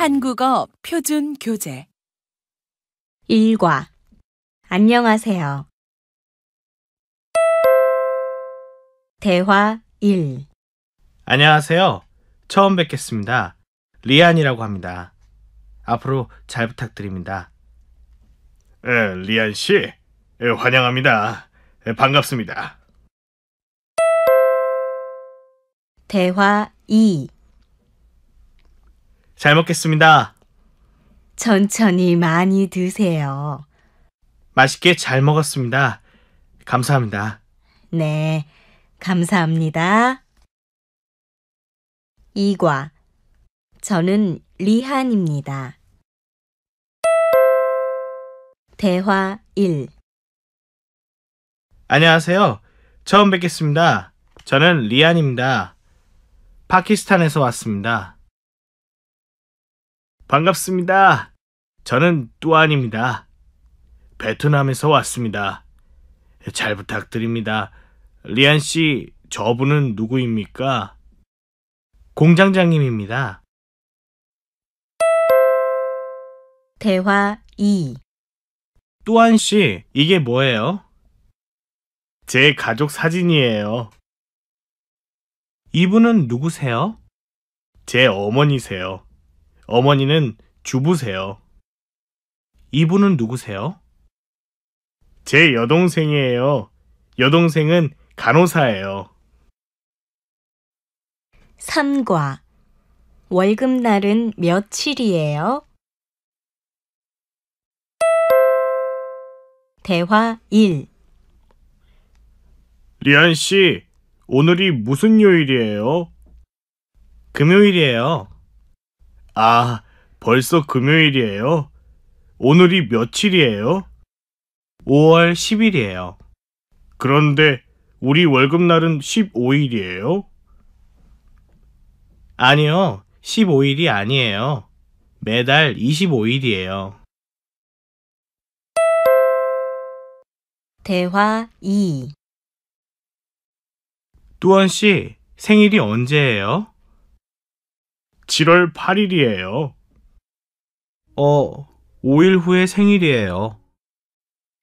한국어 표준 교재 1과 안녕하세요. 대화 1 안녕하세요. 처음 뵙겠습니다. 리안이라고 합니다. 앞으로 잘 부탁드립니다. 에, 리안 씨, 에, 환영합니다. 에, 반갑습니다. 대화 2잘 먹겠습니다. 천천히 많이 드세요. 맛있게 잘 먹었습니다. 감사합니다. 네, 감사합니다. 이과. 저는 리한입니다. 대화 1. 안녕하세요. 처음 뵙겠습니다. 저는 리안입니다. 파키스탄에서 왔습니다. 반갑습니다. 저는 뚜안입니다. 베트남에서 왔습니다. 잘 부탁드립니다. 리안 씨, 저분은 누구입니까? 공장장님입니다. 대화 2 또한 씨, 이게 뭐예요? 제 가족 사진이에요. 이분은 누구세요? 제 어머니세요. 어머니는 주부세요. 이분은 누구세요? 제 여동생이에요. 여동생은 간호사예요. 3과 월급날은 며칠이에요? 대화 1 리안 씨, 오늘이 무슨 요일이에요? 금요일이에요. 아, 벌써 금요일이에요? 오늘이 며칠이에요? 5월 10일이에요. 그런데 우리 월급날은 15일이에요? 아니요, 15일이 아니에요. 매달 25일이에요. 대화 2 뚜원 씨, 생일이 언제예요? 7월 8일이에요. 어, 5일 후에 생일이에요.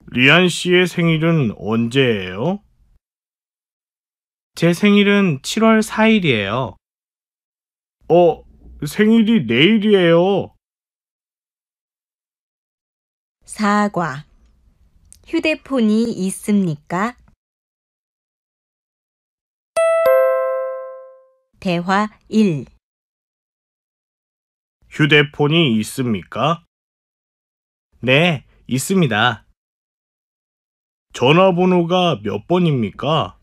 리안 씨의 생일은 언제예요? 제 생일은 7월 4일이에요. 어, 생일이 내일이에요. 사과. 휴대폰이 있습니까? 대화 1 휴대폰이 있습니까? 네, 있습니다. 전화번호가 몇 번입니까?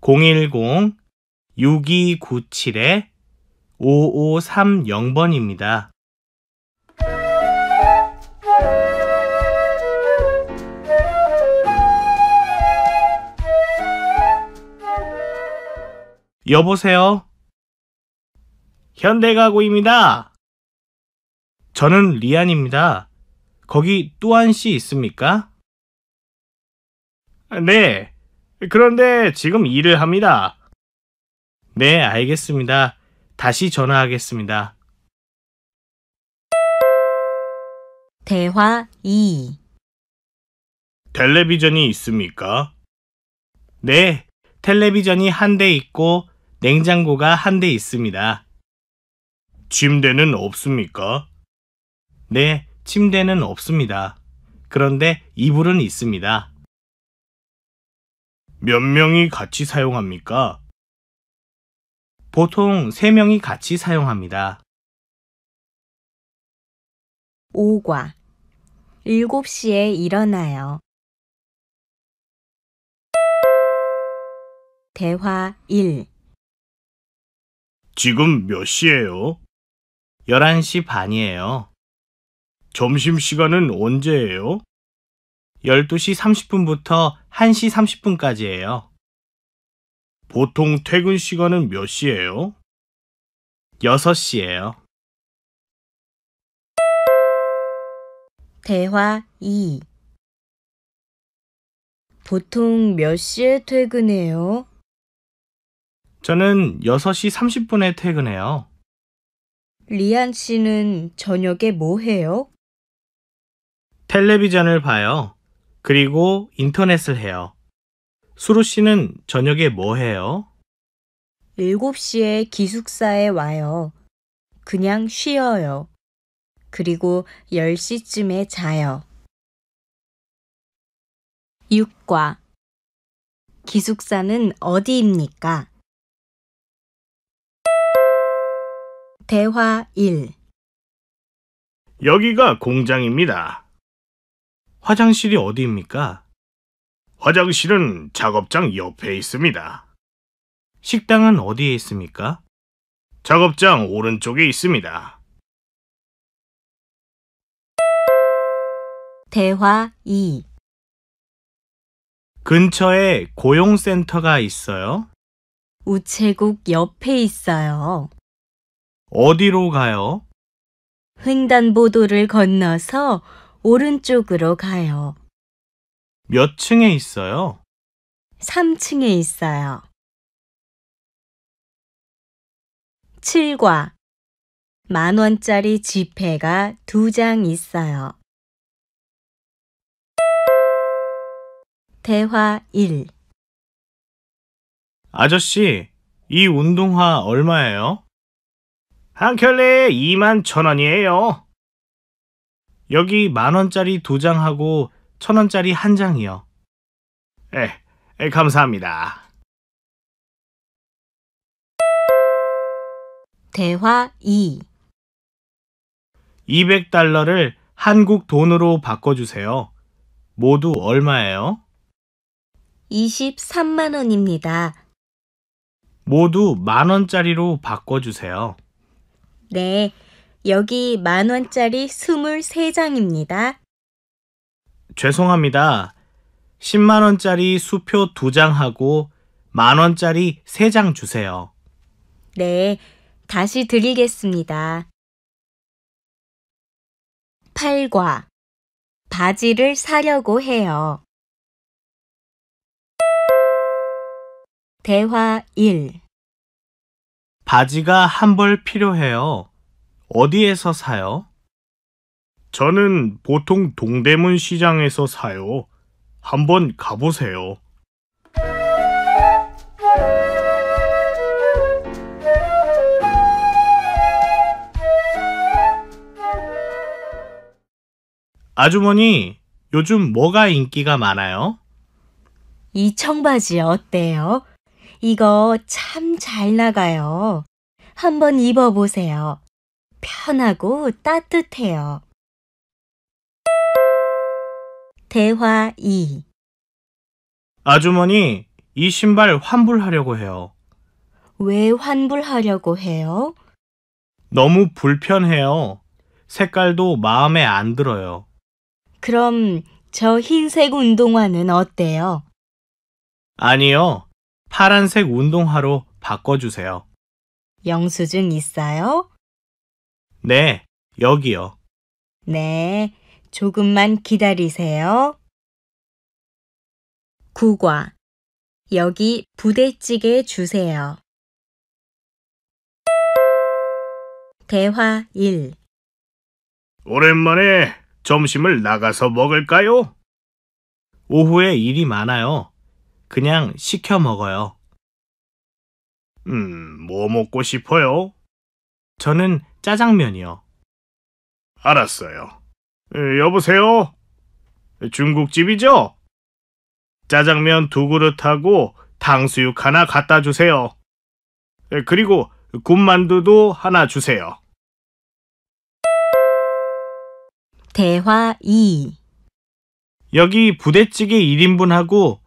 010-6297-5530번입니다. 여보세요? 현대가구입니다. 저는 리안입니다. 거기 또한 씨 있습니까? 네. 그런데 지금 일을 합니다. 네, 알겠습니다. 다시 전화하겠습니다. 대화 2 텔레비전이 있습니까? 네, 텔레비전이 한 대 있고 냉장고가 한 대 있습니다. 침대는 없습니까? 네, 침대는 없습니다. 그런데 이불은 있습니다. 몇 명이 같이 사용합니까? 보통 3명이 같이 사용합니다. 5과 7시에 일어나요. 대화 1 지금 몇 시예요? 11시 반이에요. 점심시간은 언제예요? 12시 30분부터 1시 30분까지예요. 보통 퇴근 시간은 몇 시예요? 6시예요. 대화 2 보통 몇 시에 퇴근해요? 저는 6시 30분에 퇴근해요. 리안 씨는 저녁에 뭐 해요? 텔레비전을 봐요. 그리고 인터넷을 해요. 수루 씨는 저녁에 뭐 해요? 7시에 기숙사에 와요. 그냥 쉬어요. 그리고 10시쯤에 자요. 6과 기숙사는 어디입니까? 대화 1 여기가 공장입니다. 화장실이 어디입니까? 화장실은 작업장 옆에 있습니다. 식당은 어디에 있습니까? 작업장 오른쪽에 있습니다. 대화 2 근처에 고용센터가 있어요? 우체국 옆에 있어요. 어디로 가요? 횡단보도를 건너서 오른쪽으로 가요. 몇 층에 있어요? 3층에 있어요. 7과 만원짜리 지폐가 두 장 있어요. 대화 1 아저씨, 이 운동화 얼마예요? 한 켤레에 2만 천원이에요. 여기 만원짜리 두 장하고 천원짜리 한 장이요. 에, 에, 감사합니다. 대화 2 200달러를 한국 돈으로 바꿔주세요. 모두 얼마예요? 23만 원입니다. 모두 만 원짜리로 바꿔주세요. 네, 여기 만 원짜리 23장입니다. 죄송합니다. 10만 원짜리 수표 2장하고 만 원짜리 3장 주세요. 네, 다시 드리겠습니다. 8과 바지를 사려고 해요. 대화 1 바지가 한 벌 필요해요. 어디에서 사요? 저는 보통 동대문 시장에서 사요. 한번 가보세요. 아주머니, 요즘 뭐가 인기가 많아요? 이 청바지 어때요? 이거 참 잘 나가요. 한번 입어보세요. 편하고 따뜻해요. 대화 2 아주머니, 이 신발 환불하려고 해요. 왜 환불하려고 해요? 너무 불편해요. 색깔도 마음에 안 들어요. 그럼 저 흰색 운동화는 어때요? 아니요. 파란색 운동화로 바꿔주세요. 영수증 있어요? 네, 여기요. 네, 조금만 기다리세요. 구과. 여기 부대찌개 주세요. 대화 1. 오랜만에 점심을 나가서 먹을까요? 오후에 일이 많아요. 그냥 시켜 먹어요. 음, 뭐 먹고 싶어요? 저는 짜장면이요. 알았어요. 여보세요? 중국집이죠? 짜장면 두 그릇하고 탕수육 하나 갖다 주세요. 그리고 군만두도 하나 주세요. 대화 2 여기 부대찌개 1인분하고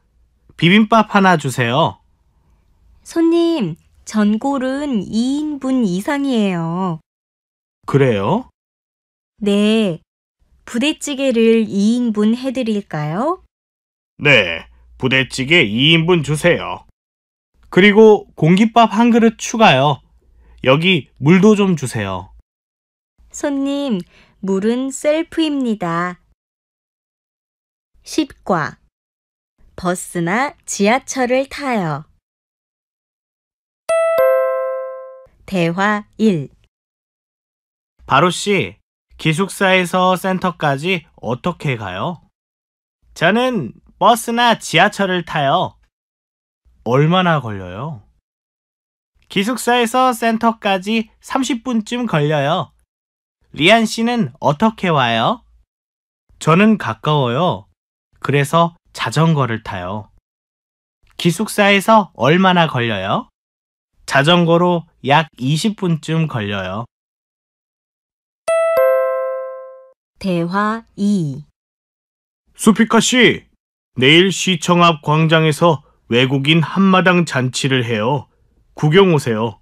비빔밥 하나 주세요. 손님, 전골은 2인분 이상이에요. 그래요? 네. 부대찌개를 2인분 해드릴까요? 네. 부대찌개 2인분 주세요. 그리고 공깃밥 한 그릇 추가요. 여기 물도 좀 주세요. 손님, 물은 셀프입니다. 10과 버스나 지하철을 타요. 대화 1 바로 씨, 기숙사에서 센터까지 어떻게 가요? 저는 버스나 지하철을 타요. 얼마나 걸려요? 기숙사에서 센터까지 30분쯤 걸려요. 리안 씨는 어떻게 와요? 저는 가까워요. 그래서 자전거를 타요. 기숙사에서 얼마나 걸려요? 자전거로 약 20분쯤 걸려요. 대화 2 수피카 씨, 내일 시청 앞 광장에서 외국인 한마당 잔치를 해요. 구경 오세요.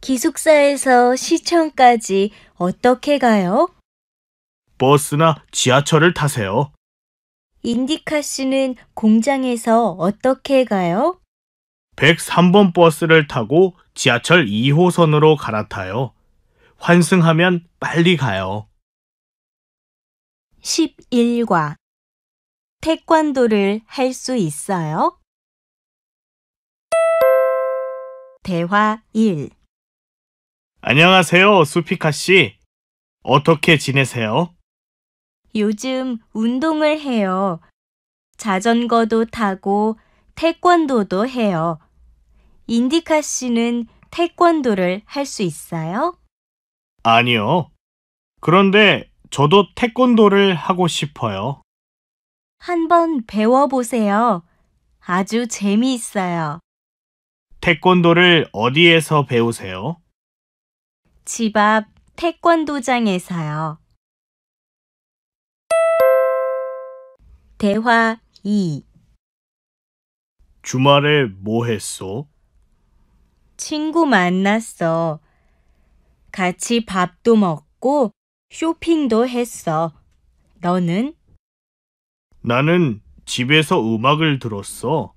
기숙사에서 시청까지 어떻게 가요? 버스나 지하철을 타세요. 인디카 씨는 공장에서 어떻게 가요? 103번 버스를 타고 지하철 2호선으로 갈아타요. 환승하면 빨리 가요. 11과 태권도를 할 수 있어요? 대화 1 안녕하세요, 수피카 씨. 어떻게 지내세요? 요즘 운동을 해요. 자전거도 타고 태권도도 해요. 인디카 씨는 태권도를 할 수 있어요? 아니요. 그런데 저도 태권도를 하고 싶어요. 한번 배워보세요. 아주 재미있어요. 태권도를 어디에서 배우세요? 집 앞 태권도장에서요. 대화 2 주말에 뭐 했어? 친구 만났어. 같이 밥도 먹고 쇼핑도 했어. 너는? 나는 집에서 음악을 들었어.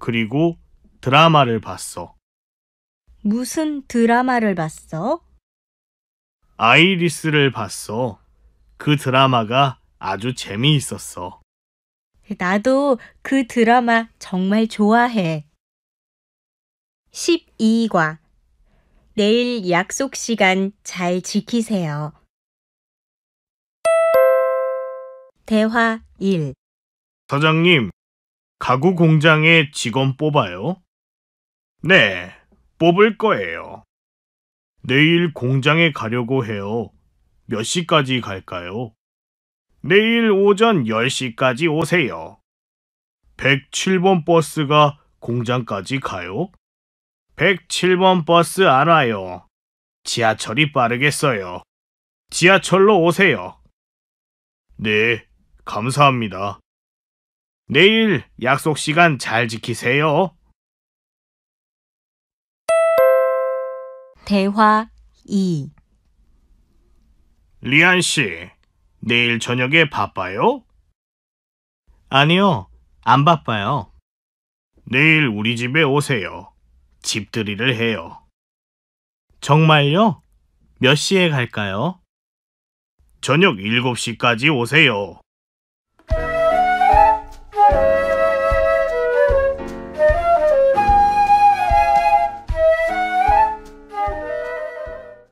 그리고 드라마를 봤어. 무슨 드라마를 봤어? 아이리스를 봤어. 그 드라마가 아주 재미있었어. 나도 그 드라마 정말 좋아해. 12과 내일 약속 시간 잘 지키세요. 대화 1 사장님, 가구 공장에 직원 뽑아요? 네, 뽑을 거예요. 내일 공장에 가려고 해요. 몇 시까지 갈까요? 내일 오전 10시까지 오세요. 107번 버스가 공장까지 가요? 107번 버스 안 와요. 지하철이 빠르겠어요. 지하철로 오세요. 네, 감사합니다. 내일 약속 시간 잘 지키세요. 대화 2 리안 씨, 내일 저녁에 바빠요? 아니요, 안 바빠요. 내일 우리 집에 오세요. 집들이를 해요. 정말요? 몇 시에 갈까요? 저녁 7시까지 오세요.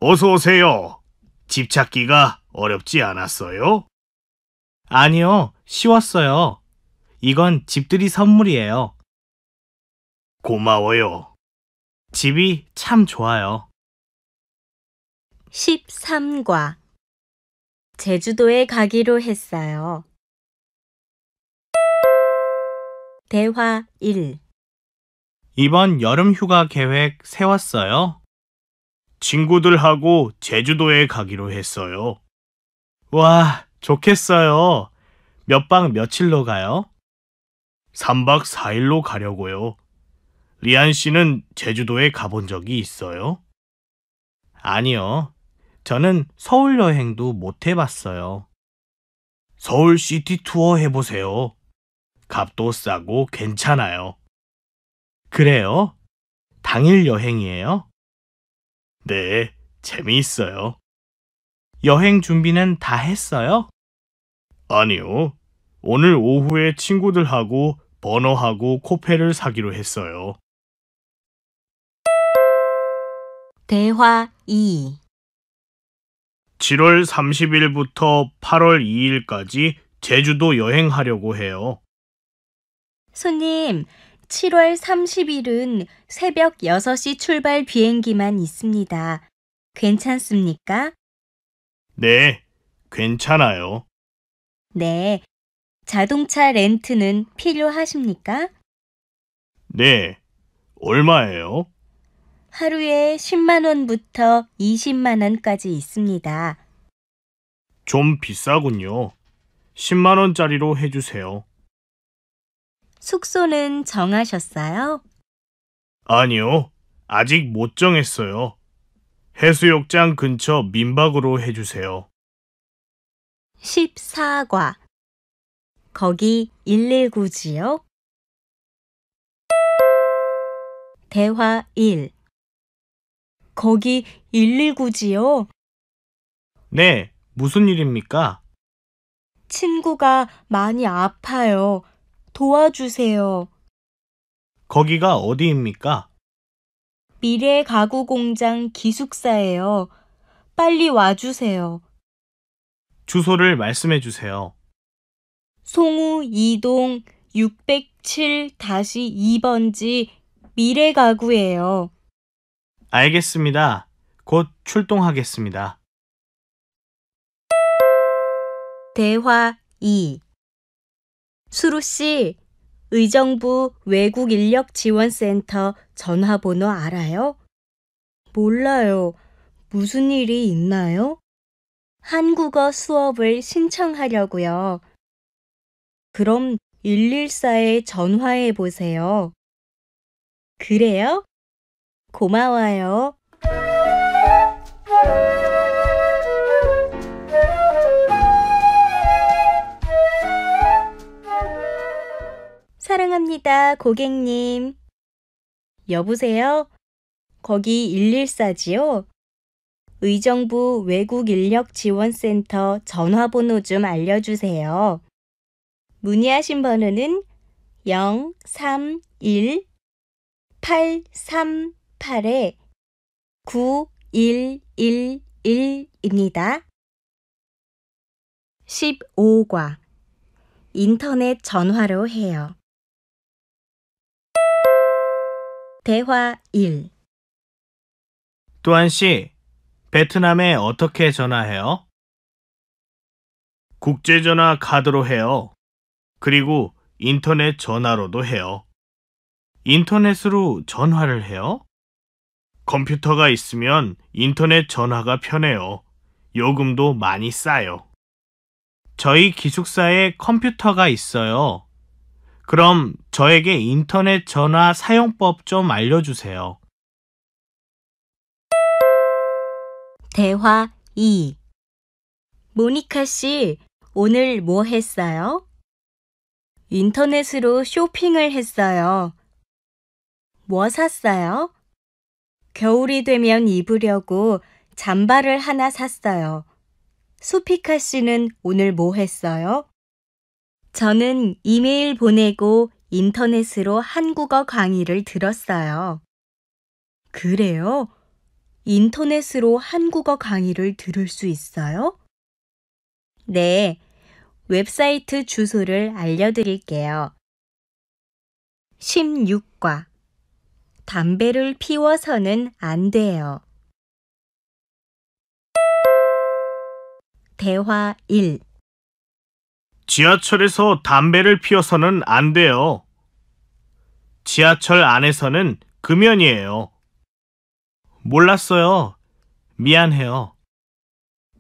어서 오세요. 집 찾기가 어렵지 않았어요? 아니요, 쉬웠어요. 이건 집들이 선물이에요. 고마워요. 집이 참 좋아요. 13과 제주도에 가기로 했어요. 대화 1 이번 여름 휴가 계획 세웠어요? 친구들하고 제주도에 가기로 했어요. 와, 좋겠어요. 몇 박 며칠로 가요? 3박 4일로 가려고요. 리안 씨는 제주도에 가본 적이 있어요? 아니요. 저는 서울 여행도 못 해봤어요. 서울 시티 투어 해보세요. 값도 싸고 괜찮아요. 그래요? 당일 여행이에요? 네, 재미있어요. 여행 준비는 다 했어요? 아니요. 오늘 오후에 친구들하고 버너하고 코페를 사기로 했어요. 대화 2 7월 30일부터 8월 2일까지 제주도 여행하려고 해요. 손님, 7월 30일은 새벽 6시 출발 비행기만 있습니다. 괜찮습니까? 네, 괜찮아요. 네. 자동차 렌트는 필요하십니까? 네, 얼마예요? 하루에 10만 원부터 20만 원까지 있습니다. 좀 비싸군요. 10만 원짜리로 해주세요. 숙소는 정하셨어요? 아니요, 아직 못 정했어요. 해수욕장 근처 민박으로 해주세요. 14과 거기 119지요? 대화 1 거기 119지요? 네, 무슨 일입니까? 친구가 많이 아파요. 도와주세요. 거기가 어디입니까? 미래 가구 공장 기숙사예요. 빨리 와주세요. 주소를 말씀해 주세요. 송우 2동 607-2번지 미래 가구예요. 알겠습니다. 곧 출동하겠습니다. 대화 2 수루 씨, 의정부 외국인력지원센터 전화번호 알아요? 몰라요. 무슨 일이 있나요? 한국어 수업을 신청하려고요. 그럼 114에 전화해 보세요. 그래요? 고마워요. 사랑합니다, 고객님. 여보세요? 거기 114지요? 의정부 외국 인력 지원센터 전화번호 좀 알려주세요. 문의하신 번호는 031-838-9111입니다. 15과 인터넷 전화로 해요. 대화 1 또한 씨, 베트남에 어떻게 전화해요? 국제 전화 카드로 해요. 그리고 인터넷 전화로도 해요. 인터넷으로 전화를 해요? 컴퓨터가 있으면 인터넷 전화가 편해요. 요금도 많이 싸요. 저희 기숙사에 컴퓨터가 있어요. 그럼 저에게 인터넷 전화 사용법 좀 알려주세요. 대화 2 모니카 씨, 오늘 뭐 했어요? 인터넷으로 쇼핑을 했어요. 뭐 샀어요? 겨울이 되면 입으려고 잠바를 하나 샀어요. 수피카 씨는 오늘 뭐 했어요? 저는 이메일 보내고 인터넷으로 한국어 강의를 들었어요. 그래요? 인터넷으로 한국어 강의를 들을 수 있어요? 네. 웹사이트 주소를 알려드릴게요. 16과 담배를 피워서는 안 돼요. 대화 1 지하철에서 담배를 피워서는 안 돼요. 지하철 안에서는 금연이에요. 몰랐어요. 미안해요.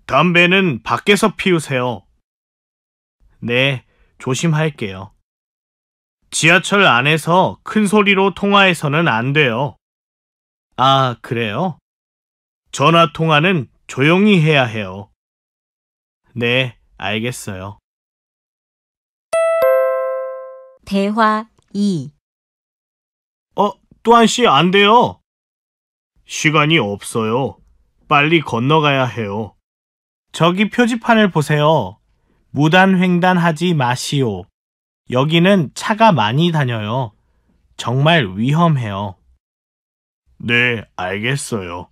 담배는 밖에서 피우세요. 네, 조심할게요. 지하철 안에서 큰 소리로 통화해서는 안 돼요. 아, 그래요? 전화 통화는 조용히 해야 해요. 네, 알겠어요. 대화 2 어, 또한 씨안 돼요. 시간이 없어요. 빨리 건너가야 해요. 저기 표지판을 보세요. 무단 횡단하지 마시오. 여기는 차가 많이 다녀요. 정말 위험해요. 네, 알겠어요.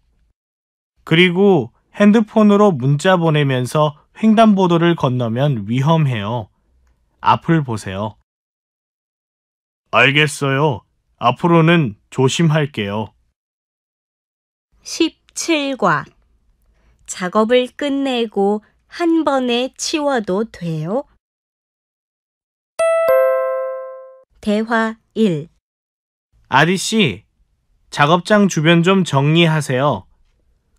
그리고 핸드폰으로 문자 보내면서 횡단보도를 건너면 위험해요. 앞을 보세요. 알겠어요. 앞으로는 조심할게요. 17과 작업을 끝내고 한 번에 치워도 돼요? 대화 1 아리 씨, 작업장 주변 좀 정리하세요.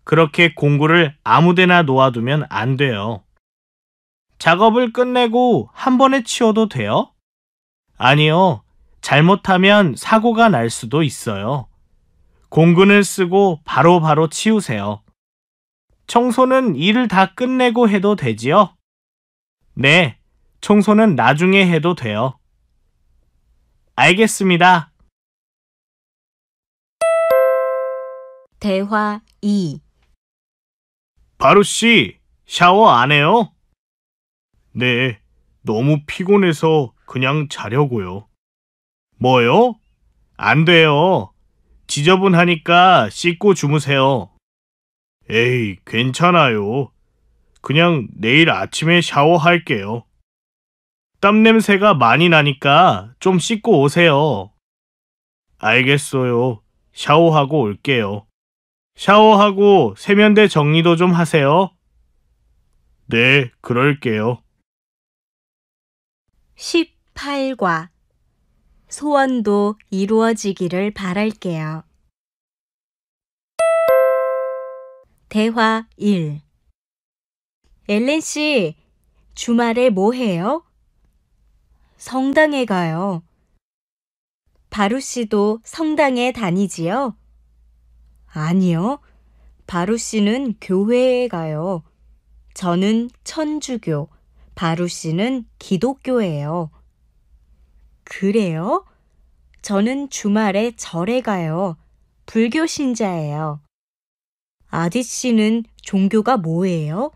그렇게 공구를 아무데나 놓아두면 안 돼요. 작업을 끝내고 한 번에 치워도 돼요? 아니요. 잘못하면 사고가 날 수도 있어요. 공군을 쓰고 바로바로 바로 치우세요. 청소는 일을 다 끝내고 해도 되지요? 네, 청소는 나중에 해도 돼요. 알겠습니다. 대화 2 바로 씨, 샤워 안 해요? 네, 너무 피곤해서 그냥 자려고요. 뭐요? 안 돼요. 지저분하니까 씻고 주무세요. 에이, 괜찮아요. 그냥 내일 아침에 샤워할게요. 땀냄새가 많이 나니까 좀 씻고 오세요. 알겠어요. 샤워하고 올게요. 샤워하고 세면대 정리도 좀 하세요. 네, 그럴게요. 18과 소원도 이루어지기를 바랄게요. 대화 1 엘렌 씨, 주말에 뭐 해요? 성당에 가요. 바루 씨도 성당에 다니지요? 아니요. 바루 씨는 교회에 가요. 저는 천주교, 바루 씨는 기독교예요. 그래요? 저는 주말에 절에 가요. 불교 신자예요. 아디 씨는 종교가 뭐예요?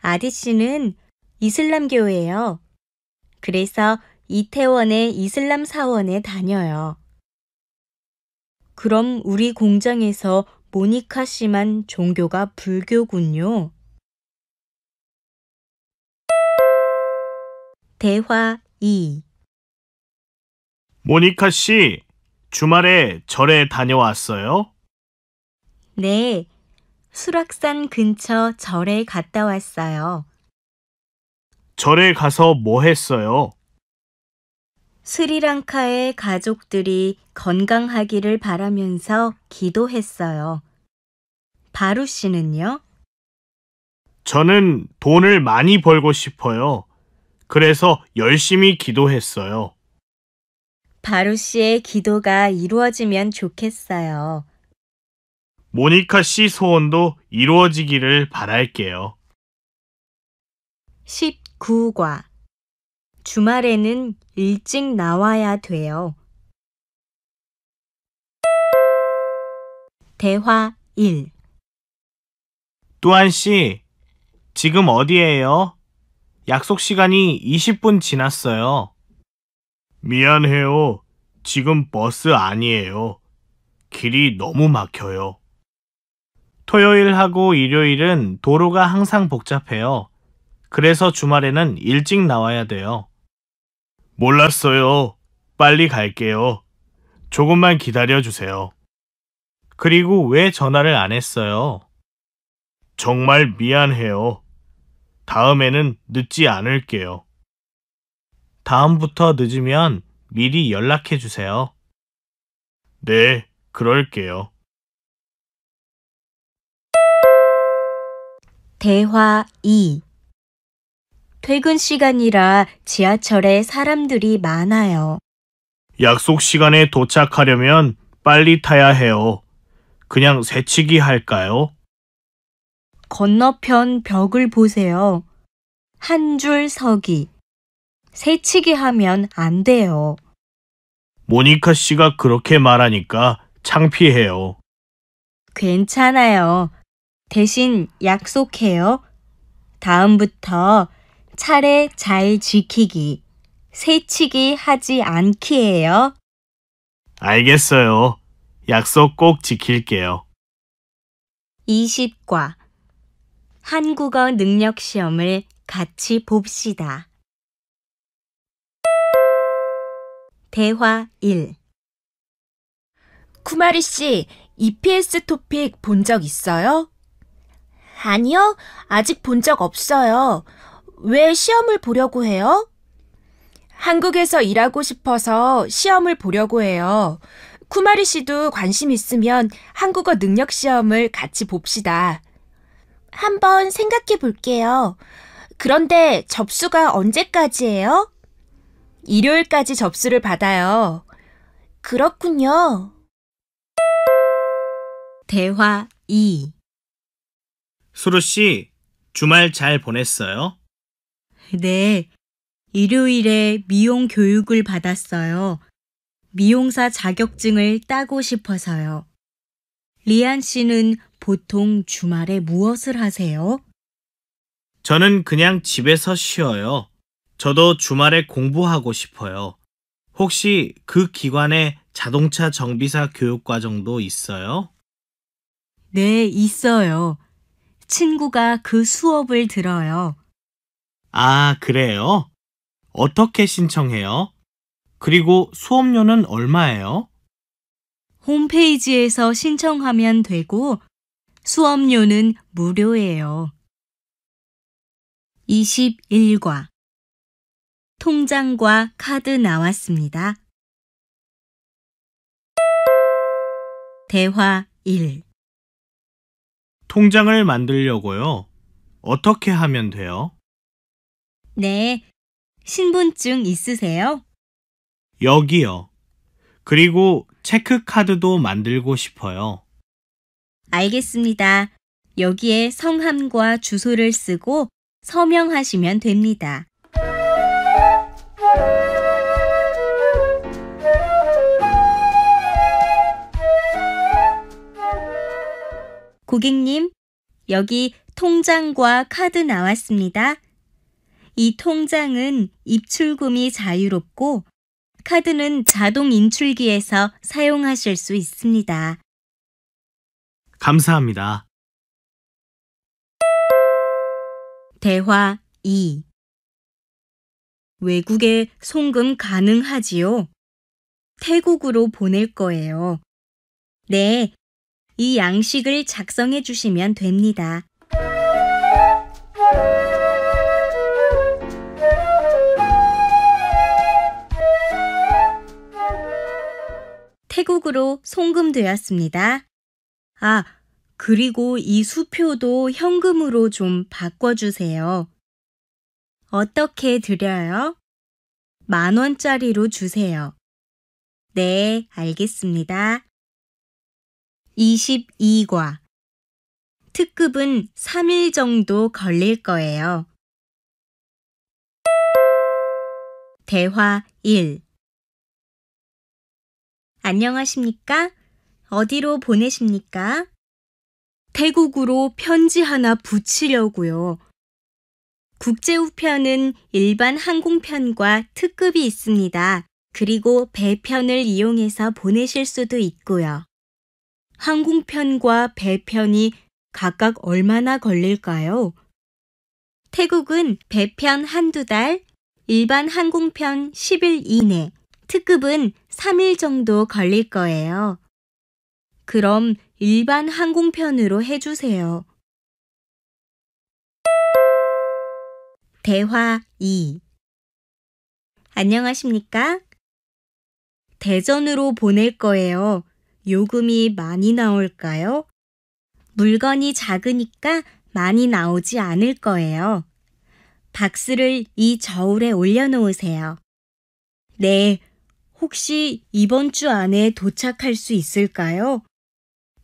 아디 씨는 이슬람교예요. 그래서 이태원의 이슬람 사원에 다녀요. 그럼 우리 공장에서 모니카 씨만 종교가 불교군요. 대화 2 모니카 씨, 주말에 절에 다녀왔어요? 네, 수락산 근처 절에 갔다 왔어요. 절에 가서 뭐 했어요? 스리랑카의 가족들이 건강하기를 바라면서 기도했어요. 바루 씨는요? 저는 돈을 많이 벌고 싶어요. 그래서 열심히 기도했어요. 바루 씨의 기도가 이루어지면 좋겠어요. 모니카 씨 소원도 이루어지기를 바랄게요. 19과 주말에는 일찍 나와야 돼요. 대화 1 또한 씨, 지금 어디에요? 약속 시간이 20분 지났어요. 미안해요. 지금 버스 아니에요. 길이 너무 막혀요. 토요일하고 일요일은 도로가 항상 복잡해요. 그래서 주말에는 일찍 나와야 돼요. 몰랐어요. 빨리 갈게요. 조금만 기다려주세요. 그리고 왜 전화를 안 했어요? 정말 미안해요. 다음에는 늦지 않을게요. 다음부터 늦으면 미리 연락해 주세요. 네, 그럴게요. 대화 2 퇴근 시간이라 지하철에 사람들이 많아요. 약속 시간에 도착하려면 빨리 타야 해요. 그냥 새치기 할까요? 건너편 벽을 보세요. 한 줄 서기. 새치기 하면 안 돼요. 모니카 씨가 그렇게 말하니까 창피해요. 괜찮아요. 대신 약속해요. 다음부터 차례 잘 지키기, 새치기 하지 않기예요. 알겠어요. 약속 꼭 지킬게요. 20과 한국어 능력 시험을 같이 봅시다. 대화 1 쿠마리 씨, EPS 토픽 본 적 있어요? 아니요, 아직 본 적 없어요. 왜 시험을 보려고 해요? 한국에서 일하고 싶어서 시험을 보려고 해요. 쿠마리 씨도 관심 있으면 한국어 능력 시험을 같이 봅시다. 한번 생각해 볼게요. 그런데 접수가 언제까지예요? 일요일까지 접수를 받아요. 그렇군요. 대화 2 수루 씨, 주말 잘 보냈어요? 네. 일요일에 미용 교육을 받았어요. 미용사 자격증을 따고 싶어서요. 리안 씨는 보통 주말에 무엇을 하세요? 저는 그냥 집에서 쉬어요. 저도 주말에 공부하고 싶어요. 혹시 그 기관에 자동차 정비사 교육과정도 있어요? 네, 있어요. 친구가 그 수업을 들어요. 아, 그래요? 어떻게 신청해요? 그리고 수업료는 얼마예요? 홈페이지에서 신청하면 되고 수업료는 무료예요. 21과 통장과 카드 나왔습니다. 대화 1 통장을 만들려고요. 어떻게 하면 돼요? 네. 신분증 있으세요? 여기요. 그리고 체크카드도 만들고 싶어요. 알겠습니다. 여기에 성함과 주소를 쓰고 서명하시면 됩니다. 고객님, 여기 통장과 카드 나왔습니다. 이 통장은 입출금이 자유롭고 카드는 자동 인출기에서 사용하실 수 있습니다. 감사합니다. 대화 2 외국에 송금 가능하지요? 태국으로 보낼 거예요. 네, 이 양식을 작성해 주시면 됩니다. 태국으로 송금되었습니다. 아, 그리고 이 수표도 현금으로 좀 바꿔주세요. 어떻게 드려요? 만원짜리로 주세요. 네, 알겠습니다. 22과 특급은 3일 정도 걸릴 거예요. 대화 1 안녕하십니까? 어디로 보내십니까? 태국으로 편지 하나 붙이려고요. 국제우편은 일반 항공편과 특급이 있습니다. 그리고 배편을 이용해서 보내실 수도 있고요. 항공편과 배편이 각각 얼마나 걸릴까요? 태국은 배편 한두 달, 일반 항공편 10일 이내, 특급은 3일 정도 걸릴 거예요. 그럼 일반 항공편으로 해주세요. 대화 2 안녕하십니까? 대전으로 보낼 거예요. 요금이 많이 나올까요? 물건이 작으니까 많이 나오지 않을 거예요. 박스를 이 저울에 올려놓으세요. 네, 혹시 이번 주 안에 도착할 수 있을까요?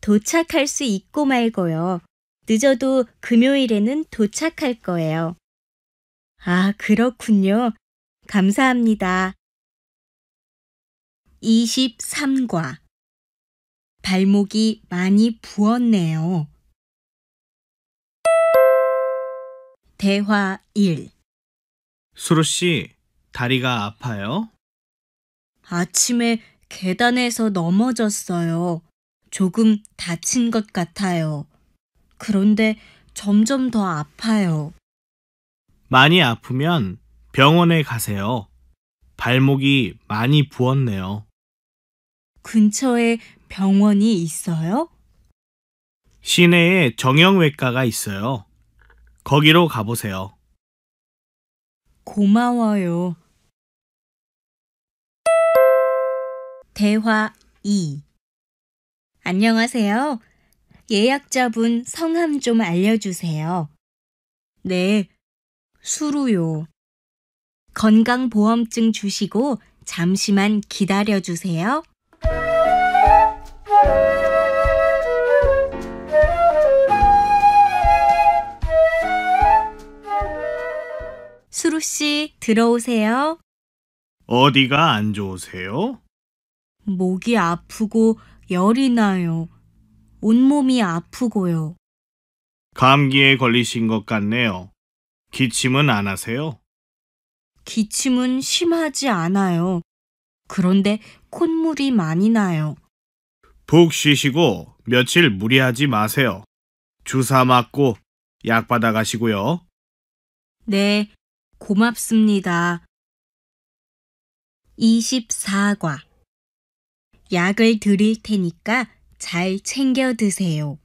도착할 수 있고 말고요. 늦어도 금요일에는 도착할 거예요. 아, 그렇군요. 감사합니다. 23과 발목이 많이 부었네요. 대화 1 수로 씨, 다리가 아파요? 아침에 계단에서 넘어졌어요. 조금 다친 것 같아요. 그런데 점점 더 아파요. 많이 아프면 병원에 가세요. 발목이 많이 부었네요. 근처에 병원이 있어요? 시내에 정형외과가 있어요. 거기로 가보세요. 고마워요. 대화 2 안녕하세요. 예약자분 성함 좀 알려주세요. 네, 수루요. 건강보험증 주시고 잠시만 기다려주세요. 수루 씨, 들어오세요. 어디가 안 좋으세요? 목이 아프고 열이 나요. 온몸이 아프고요. 감기에 걸리신 것 같네요. 기침은 안 하세요? 기침은 심하지 않아요. 그런데 콧물이 많이 나요. 푹 쉬시고 며칠 무리하지 마세요. 주사 맞고 약 받아 가시고요. 네, 고맙습니다. 24과 약을 드릴 테니까 잘 챙겨 드세요.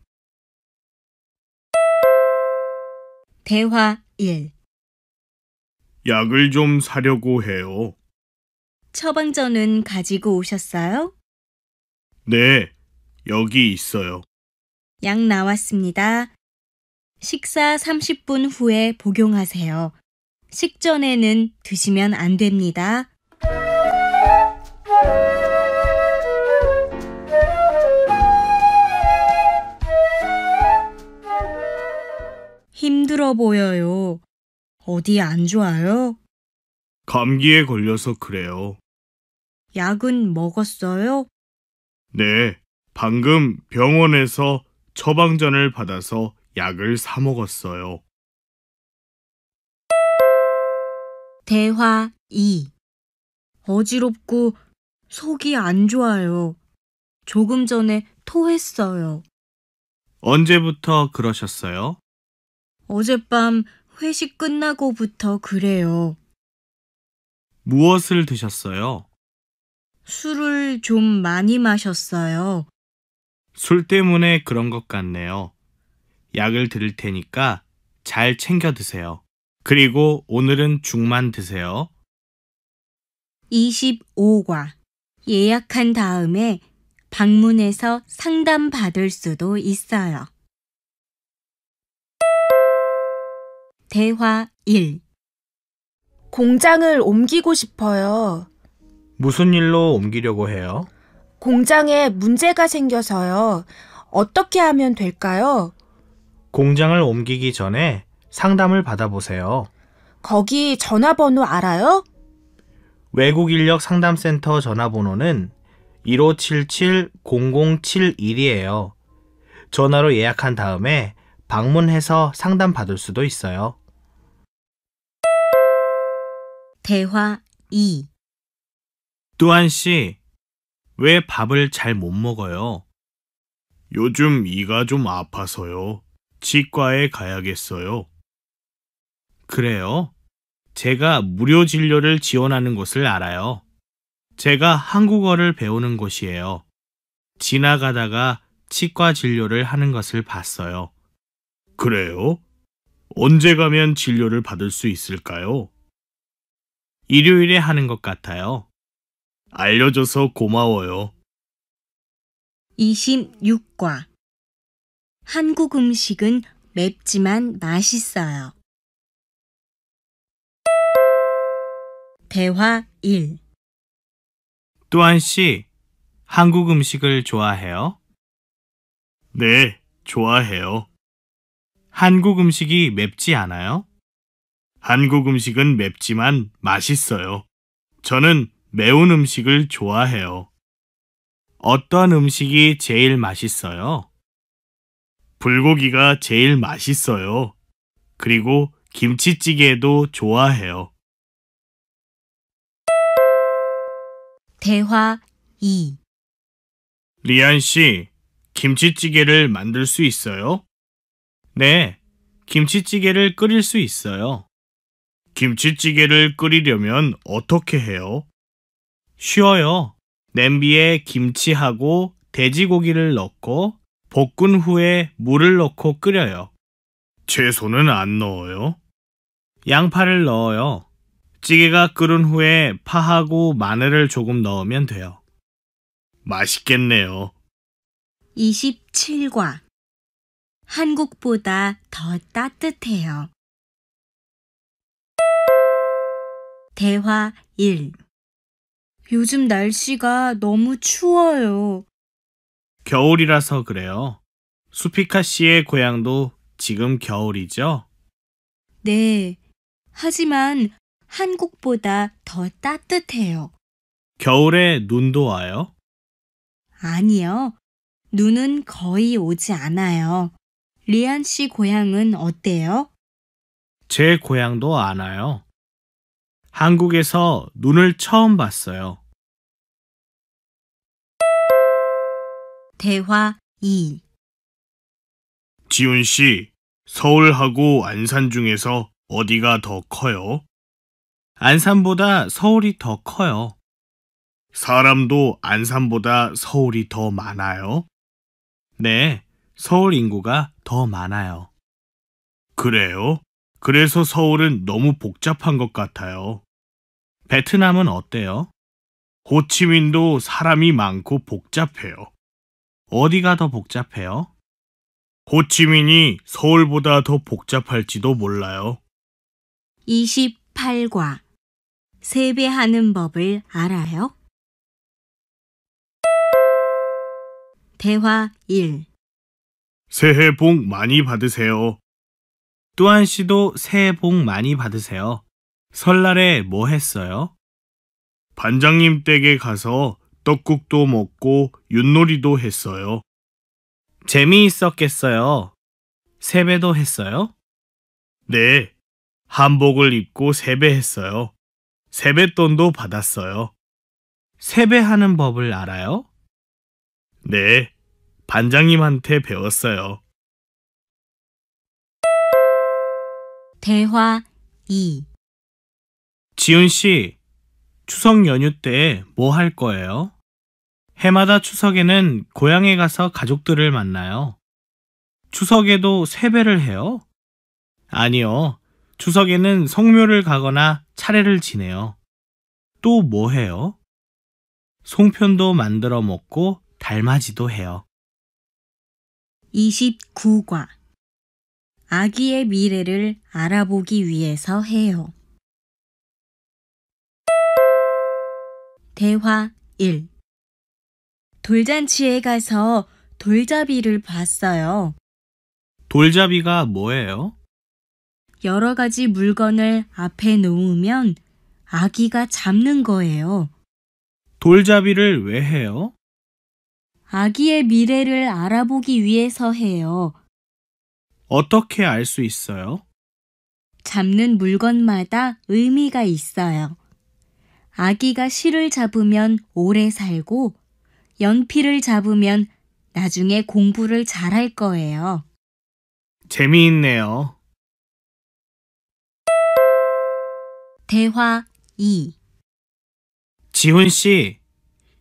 대화 1 약을 좀 사려고 해요. 처방전은 가지고 오셨어요? 네, 여기 있어요. 약 나왔습니다. 식사 30분 후에 복용하세요. 식전에는 드시면 안 됩니다. 힘들어 보여요. 어디 안 좋아요? 감기에 걸려서 그래요. 약은 먹었어요? 네, 방금 병원에서 처방전을 받아서 약을 사 먹었어요. 대화 2 어지럽고 속이 안 좋아요. 조금 전에 토했어요. 언제부터 그러셨어요? 어젯밤 회식 끝나고부터 그래요. 무엇을 드셨어요? 술을 좀 많이 마셨어요. 술 때문에 그런 것 같네요. 약을 드릴 테니까 잘 챙겨 드세요. 그리고 오늘은 죽만 드세요. 25과 예약한 다음에 방문해서 상담받을 수도 있어요. 대화 1 공장을 옮기고 싶어요. 무슨 일로 옮기려고 해요? 공장에 문제가 생겨서요. 어떻게 하면 될까요? 공장을 옮기기 전에 상담을 받아보세요. 거기 전화번호 알아요? 외국 인력 상담센터 전화번호는 1577-0071이에요. 전화로 예약한 다음에 방문해서 상담받을 수도 있어요. 대화 2 또한 씨, 왜 밥을 잘 못 먹어요? 요즘 이가 좀 아파서요. 치과에 가야겠어요. 그래요? 제가 무료 진료를 지원하는 곳을 알아요. 제가 한국어를 배우는 곳이에요. 지나가다가 치과 진료를 하는 것을 봤어요. 그래요? 언제 가면 진료를 받을 수 있을까요? 일요일에 하는 것 같아요. 알려줘서 고마워요. 26과 한국 음식은 맵지만 맛있어요. 대화 1 또한 씨, 한국 음식을 좋아해요? 네, 좋아해요. 한국 음식이 맵지 않아요? 한국 음식은 맵지만 맛있어요. 저는 매운 음식을 좋아해요. 어떤 음식이 제일 맛있어요? 불고기가 제일 맛있어요. 그리고 김치찌개도 좋아해요. 대화 2 리안 씨, 김치찌개를 만들 수 있어요? 네, 김치찌개를 끓일 수 있어요. 김치찌개를 끓이려면 어떻게 해요? 쉬워요. 냄비에 김치하고 돼지고기를 넣고 볶은 후에 물을 넣고 끓여요. 채소는 안 넣어요? 양파를 넣어요. 찌개가 끓은 후에 파하고 마늘을 조금 넣으면 돼요. 맛있겠네요. 27과 한국보다 더 따뜻해요. 대화 1 요즘 날씨가 너무 추워요. 겨울이라서 그래요. 수피카 씨의 고향도 지금 겨울이죠? 네. 하지만 한국보다 더 따뜻해요. 겨울에 눈도 와요? 아니요. 눈은 거의 오지 않아요. 리안 씨 고향은 어때요? 제 고향도 안 와요. 한국에서 눈을 처음 봤어요. 대화 2 지훈 씨, 서울하고 안산 중에서 어디가 더 커요? 안산보다 서울이 더 커요. 사람도 안산보다 서울이 더 많아요? 네, 서울 인구가 더 많아요. 그래요? 그래서 서울은 너무 복잡한 것 같아요. 베트남은 어때요? 호치민도 사람이 많고 복잡해요. 어디가 더 복잡해요? 호치민이 서울보다 더 복잡할지도 몰라요. 28과 세배하는 법을 알아요? 대화 1 새해 복 많이 받으세요. 또한 씨도 새해 복 많이 받으세요. 설날에 뭐 했어요? 반장님 댁에 가서 떡국도 먹고 윷놀이도 했어요. 재미있었겠어요. 세배도 했어요? 네, 한복을 입고 세배했어요. 세뱃돈도 받았어요. 세배하는 법을 알아요? 네, 반장님한테 배웠어요. 대화 2 지훈 씨, 추석 연휴 때 뭐 할 거예요? 해마다 추석에는 고향에 가서 가족들을 만나요. 추석에도 세배를 해요? 아니요. 추석에는 성묘를 가거나 차례를 지내요. 또 뭐 해요? 송편도 만들어 먹고 달맞이도 해요. 29과 아기의 미래를 알아보기 위해서 해요. 대화 1 돌잔치에 가서 돌잡이를 봤어요. 돌잡이가 뭐예요? 여러 가지 물건을 앞에 놓으면 아기가 잡는 거예요. 돌잡이를 왜 해요? 아기의 미래를 알아보기 위해서 해요. 어떻게 알 수 있어요? 잡는 물건마다 의미가 있어요. 아기가 실을 잡으면 오래 살고 연필을 잡으면 나중에 공부를 잘할 거예요. 재미있네요. 대화 2 지훈 씨,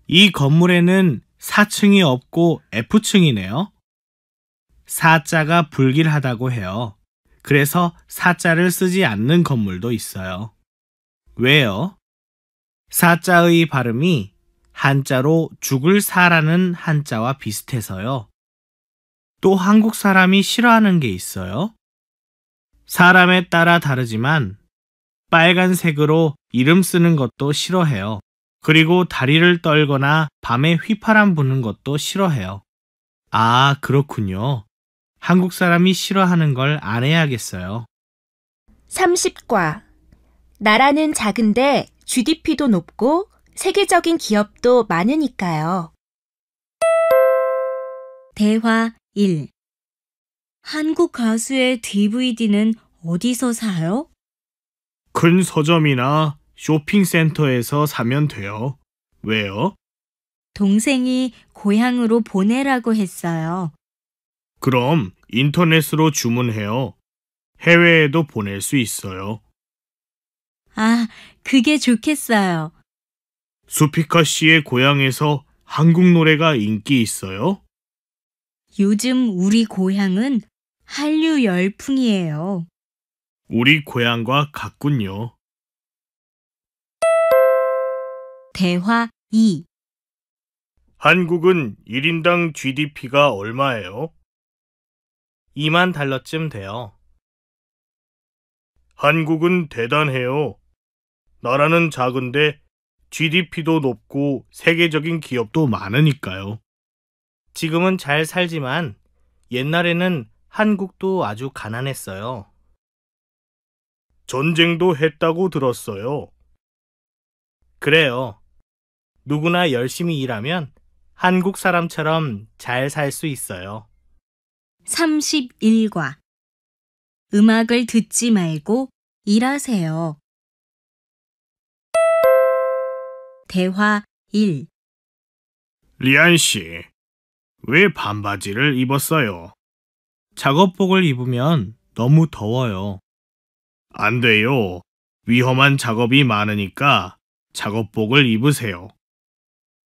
이 건물에는 4층이 없고 F층이네요. 4자가 불길하다고 해요. 그래서 4자를 쓰지 않는 건물도 있어요. 왜요? 4자의 발음이 한자로 죽을 사라는 한자와 비슷해서요. 또 한국 사람이 싫어하는 게 있어요. 사람에 따라 다르지만 빨간색으로 이름 쓰는 것도 싫어해요. 그리고 다리를 떨거나 밤에 휘파람 부는 것도 싫어해요. 아, 그렇군요. 한국 사람이 싫어하는 걸 안 해야겠어요. 30과 나라는 작은데 GDP도 높고 세계적인 기업도 많으니까요. 대화 1 한국 가수의 DVD는 어디서 사요? 큰 서점이나 쇼핑센터에서 사면 돼요. 왜요? 동생이 고향으로 보내라고 했어요. 그럼 인터넷으로 주문해요. 해외에도 보낼 수 있어요. 아, 그게 좋겠어요. 수피카 씨의 고향에서 한국 노래가 인기 있어요? 요즘 우리 고향은 한류 열풍이에요. 우리 고향과 같군요. 대화 2 한국은 1인당 GDP가 얼마예요? 2만 달러쯤 돼요. 한국은 대단해요. 나라는 작은데 GDP도 높고 세계적인 기업도 많으니까요. 지금은 잘 살지만 옛날에는 한국도 아주 가난했어요. 전쟁도 했다고 들었어요. 그래요. 누구나 열심히 일하면 한국 사람처럼 잘 살 수 있어요. 31과 음악을 듣지 말고 일하세요. 대화 1 리안 씨, 왜 반바지를 입었어요? 작업복을 입으면 너무 더워요. 안 돼요. 위험한 작업이 많으니까 작업복을 입으세요.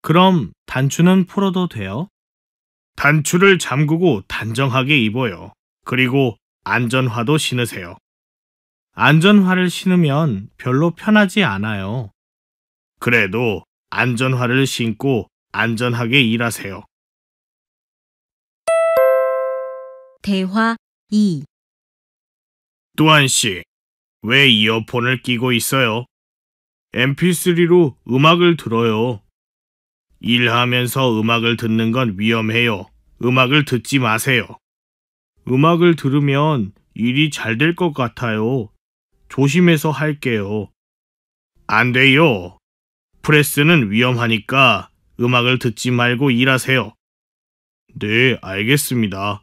그럼 단추는 풀어도 돼요? 단추를 잠그고 단정하게 입어요. 그리고 안전화도 신으세요. 안전화를 신으면 별로 편하지 않아요. 그래도 안전화를 신고 안전하게 일하세요. 대화 2 또한 씨, 왜 이어폰을 끼고 있어요? mp3로 음악을 들어요. 일하면서 음악을 듣는 건 위험해요. 음악을 듣지 마세요. 음악을 들으면 일이 잘 될 것 같아요. 조심해서 할게요. 안 돼요. 프레스는 위험하니까 음악을 듣지 말고 일하세요. 네, 알겠습니다.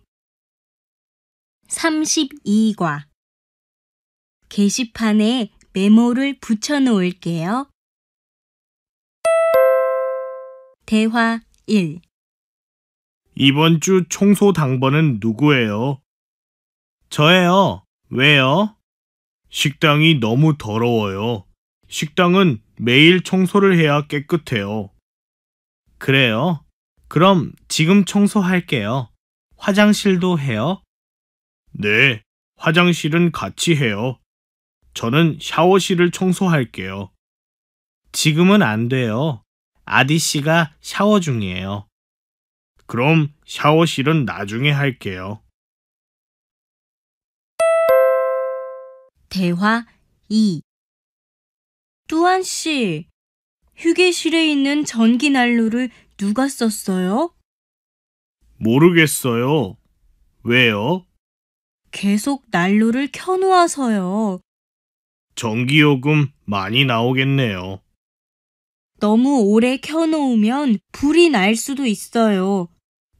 32과 게시판에 메모를 붙여 놓을게요. 대화 1 이번 주 청소 당번은 누구예요? 저예요. 왜요? 식당이 너무 더러워요. 식당은 매일 청소를 해야 깨끗해요. 그래요? 그럼 지금 청소할게요. 화장실도 해요? 네, 화장실은 같이 해요. 저는 샤워실을 청소할게요. 지금은 안 돼요. 아디 씨가 샤워 중이에요. 그럼 샤워실은 나중에 할게요. 대화 2 뚜안 씨, 휴게실에 있는 전기난로를 누가 썼어요? 모르겠어요. 왜요? 계속 난로를 켜놓아서요. 전기요금 많이 나오겠네요. 너무 오래 켜놓으면 불이 날 수도 있어요.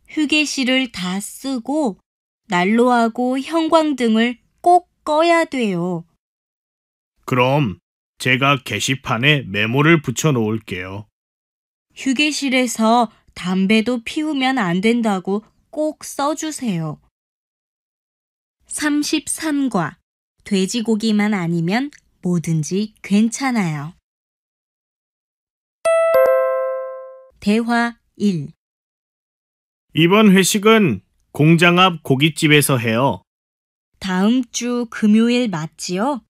휴게실을 다 쓰고 난로하고 형광등을 꼭 꺼야 돼요. 그럼 제가 게시판에 메모를 붙여 놓을게요. 휴게실에서 담배도 피우면 안 된다고 꼭 써주세요. 33과 돼지고기만 아니면 뭐든지 괜찮아요. 대화 1 이번 회식은 공장 앞 고깃집에서 해요. 다음 주 금요일 맞지요?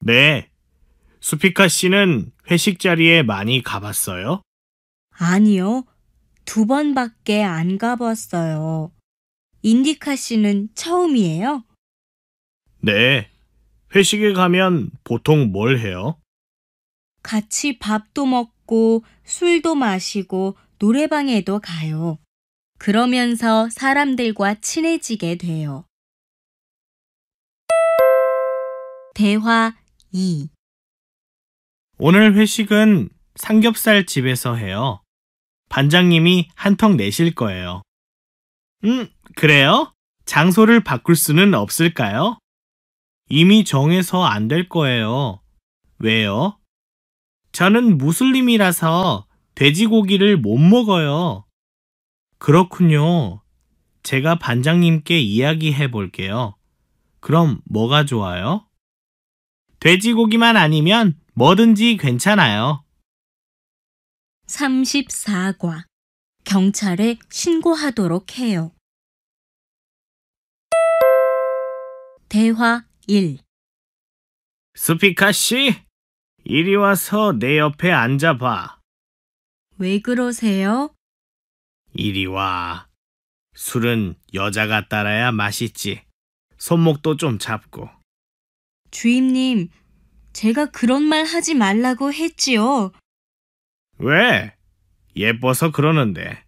네. 수피카 씨는 회식 자리에 많이 가봤어요? 아니요. 두 번밖에 안 가봤어요. 인디카 씨는 처음이에요? 네. 회식에 가면 보통 뭘 해요? 같이 밥도 먹고 술도 마시고 노래방에도 가요. 그러면서 사람들과 친해지게 돼요. 대화 2 오늘 회식은 삼겹살 집에서 해요. 반장님이 한턱 내실 거예요. 음, 그래요? 장소를 바꿀 수는 없을까요? 이미 정해서 안 될 거예요. 왜요? 저는 무슬림이라서 돼지고기를 못 먹어요. 그렇군요. 제가 반장님께 이야기해 볼게요. 그럼 뭐가 좋아요? 돼지고기만 아니면 뭐든지 괜찮아요. 34과 경찰에 신고하도록 해요. 대화 1. 스피카 씨, 이리 와서 내 옆에 앉아봐. 왜 그러세요? 이리 와. 술은 여자가 따라야 맛있지. 손목도 좀 잡고. 주임님, 제가 그런 말 하지 말라고 했지요. 왜? 예뻐서 그러는데.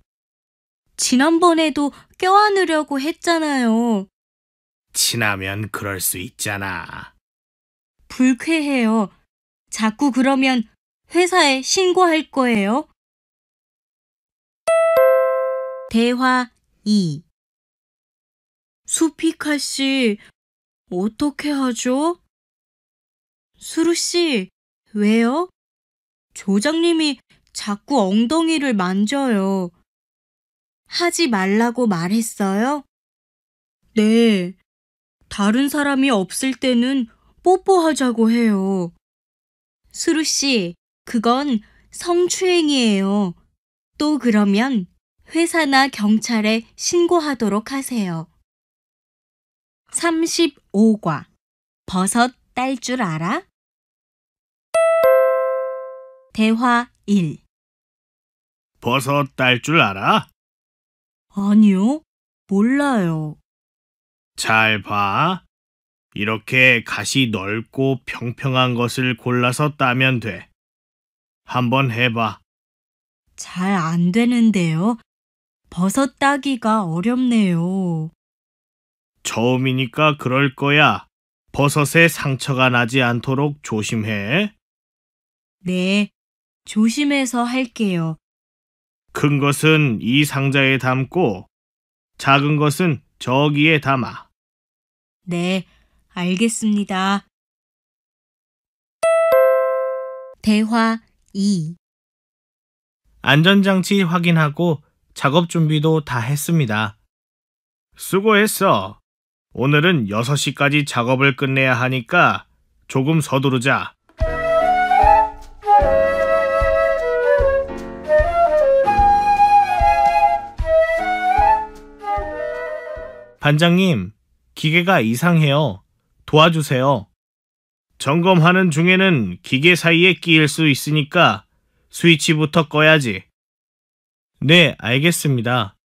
지난번에도 껴안으려고 했잖아요. 친하면 그럴 수 있잖아. 불쾌해요. 자꾸 그러면 회사에 신고할 거예요. 대화 2 수피카 씨, 어떻게 하죠? 수루 씨, 왜요? 조장님이 자꾸 엉덩이를 만져요. 하지 말라고 말했어요? 네, 다른 사람이 없을 때는 뽀뽀하자고 해요. 수루 씨, 그건 성추행이에요. 또 그러면 회사나 경찰에 신고하도록 하세요. 35과 버섯 딸 줄 알아? 대화 1 버섯 딸 줄 알아? 아니요, 몰라요. 잘 봐. 이렇게 가시 넓고 평평한 것을 골라서 따면 돼. 한번 해봐. 잘 안 되는데요. 버섯 따기가 어렵네요. 처음이니까 그럴 거야. 버섯에 상처가 나지 않도록 조심해. 네, 조심해서 할게요. 큰 것은 이 상자에 담고 작은 것은 저기에 담아. 네, 알겠습니다. 대화 2 안전장치 확인하고 작업 준비도 다 했습니다. 수고했어. 오늘은 6시까지 작업을 끝내야 하니까 조금 서두르자. 반장님, 기계가 이상해요. 도와주세요. 점검하는 중에는 기계 사이에 끼일 수 있으니까 스위치부터 꺼야지. 네, 알겠습니다.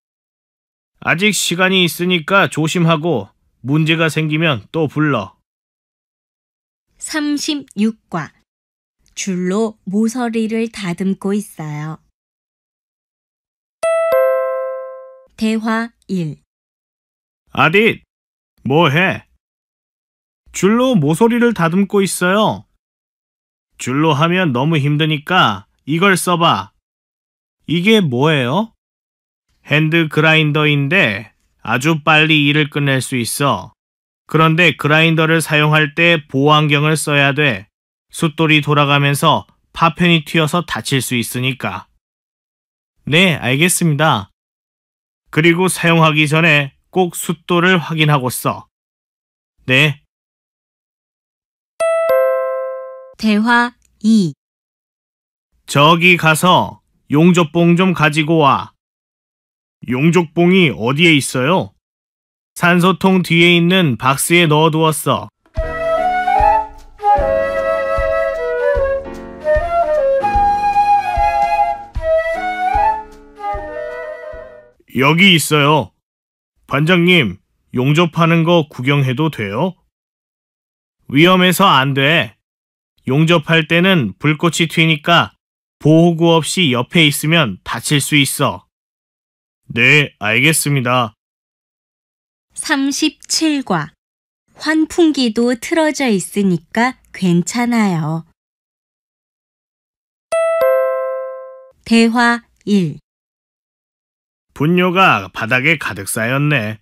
아직 시간이 있으니까 조심하고 문제가 생기면 또 불러. 36과 줄로 모서리를 다듬고 있어요. 대화 1 아딧, 뭐해? 줄로 모서리를 다듬고 있어요. 줄로 하면 너무 힘드니까 이걸 써봐. 이게 뭐예요? 핸드 그라인더인데 아주 빨리 일을 끝낼 수 있어. 그런데 그라인더를 사용할 때 보호안경을 써야 돼. 숫돌이 돌아가면서 파편이 튀어서 다칠 수 있으니까. 네, 알겠습니다. 그리고 사용하기 전에 꼭 숫도를 확인하고 써. 네. 대화 2 저기 가서 용접봉 좀 가지고 와. 용접봉이 어디에 있어요? 산소통 뒤에 있는 박스에 넣어두었어. 여기 있어요. 반장님, 용접하는 거 구경해도 돼요? 위험해서 안 돼. 용접할 때는 불꽃이 튀니까 보호구 없이 옆에 있으면 다칠 수 있어. 네, 알겠습니다. 37과 환풍기도 틀어져 있으니까 괜찮아요. 대화 1 분뇨가 바닥에 가득 쌓였네.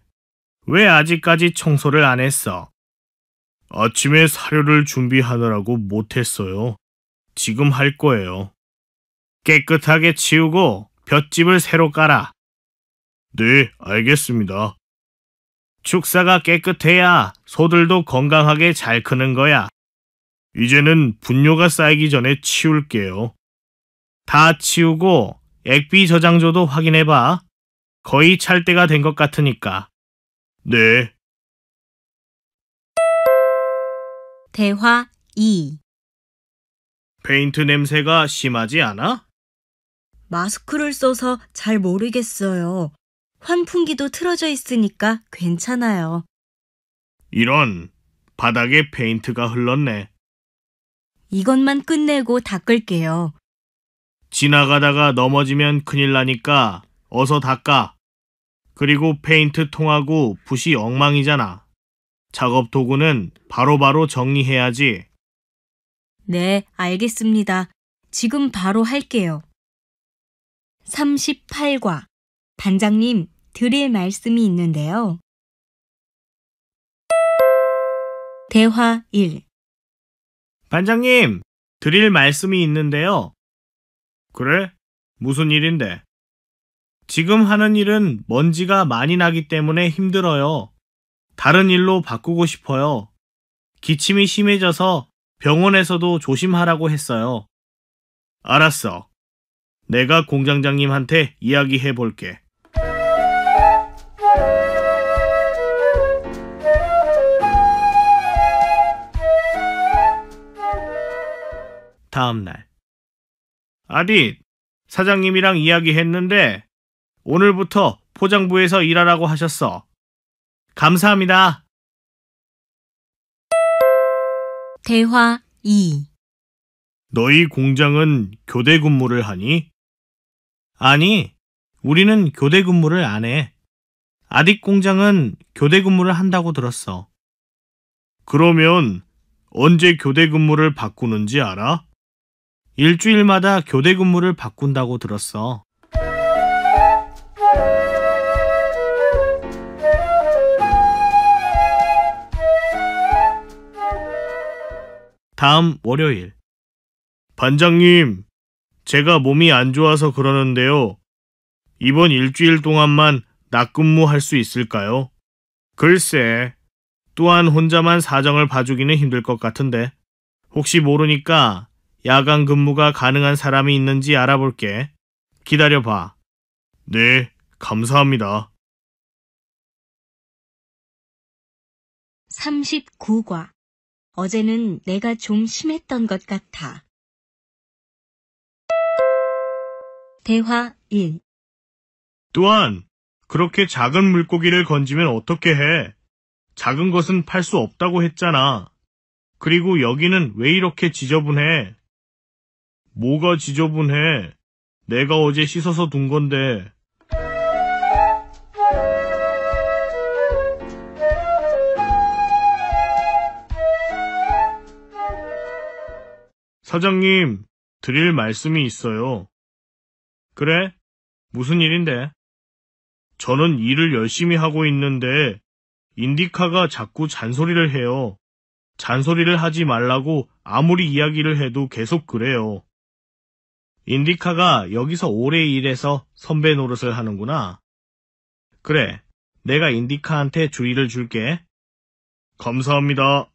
왜 아직까지 청소를 안 했어? 아침에 사료를 준비하느라고 못했어요. 지금 할 거예요. 깨끗하게 치우고 볏집을 새로 깔아. 네, 알겠습니다. 축사가 깨끗해야 소들도 건강하게 잘 크는 거야. 이제는 분뇨가 쌓이기 전에 치울게요. 다 치우고 액비 저장조도 확인해봐. 거의 찰 때가 된 것 같으니까. 네. 대화 2 페인트 냄새가 심하지 않아? 마스크를 써서 잘 모르겠어요. 환풍기도 틀어져 있으니까 괜찮아요. 이런, 바닥에 페인트가 흘렀네. 이것만 끝내고 닦을게요. 지나가다가 넘어지면 큰일 나니까 어서 닦아. 그리고 페인트 통하고 붓이 엉망이잖아. 작업 도구는 바로바로 정리해야지. 네, 알겠습니다. 지금 바로 할게요. 38과 단장님 드릴 말씀이 있는데요. 대화 1 반장님, 드릴 말씀이 있는데요. 그래? 무슨 일인데? 지금 하는 일은 먼지가 많이 나기 때문에 힘들어요. 다른 일로 바꾸고 싶어요. 기침이 심해져서 병원에서도 조심하라고 했어요. 알았어. 내가 공장장님한테 이야기해 볼게. 다음날. 아디, 사장님이랑 이야기했는데 오늘부터 포장부에서 일하라고 하셨어. 감사합니다. 대화 2 너희 공장은 교대 근무를 하니? 아니, 우리는 교대 근무를 안 해. 아딕 공장은 교대 근무를 한다고 들었어. 그러면 언제 교대 근무를 바꾸는지 알아? 일주일마다 교대 근무를 바꾼다고 들었어. 다음 월요일 반장님, 제가 몸이 안 좋아서 그러는데요. 이번 일주일 동안만 낮근무할 수 있을까요? 글쎄, 또한 혼자만 사정을 봐주기는 힘들 것 같은데. 혹시 모르니까 야간 근무가 가능한 사람이 있는지 알아볼게. 기다려봐. 네, 감사합니다. 39과 어제는 내가 좀 심했던 것 같아. 대화 1 또한 그렇게 작은 물고기를 건지면 어떻게 해? 작은 것은 팔 수 없다고 했잖아. 그리고 여기는 왜 이렇게 지저분해? 뭐가 지저분해? 내가 어제 씻어서 둔 건데. 사장님, 드릴 말씀이 있어요. 그래? 무슨 일인데? 저는 일을 열심히 하고 있는데 인디카가 자꾸 잔소리를 해요. 잔소리를 하지 말라고 아무리 이야기를 해도 계속 그래요. 인디카가 여기서 오래 일해서 선배 노릇을 하는구나. 그래, 내가 인디카한테 주의를 줄게. 감사합니다.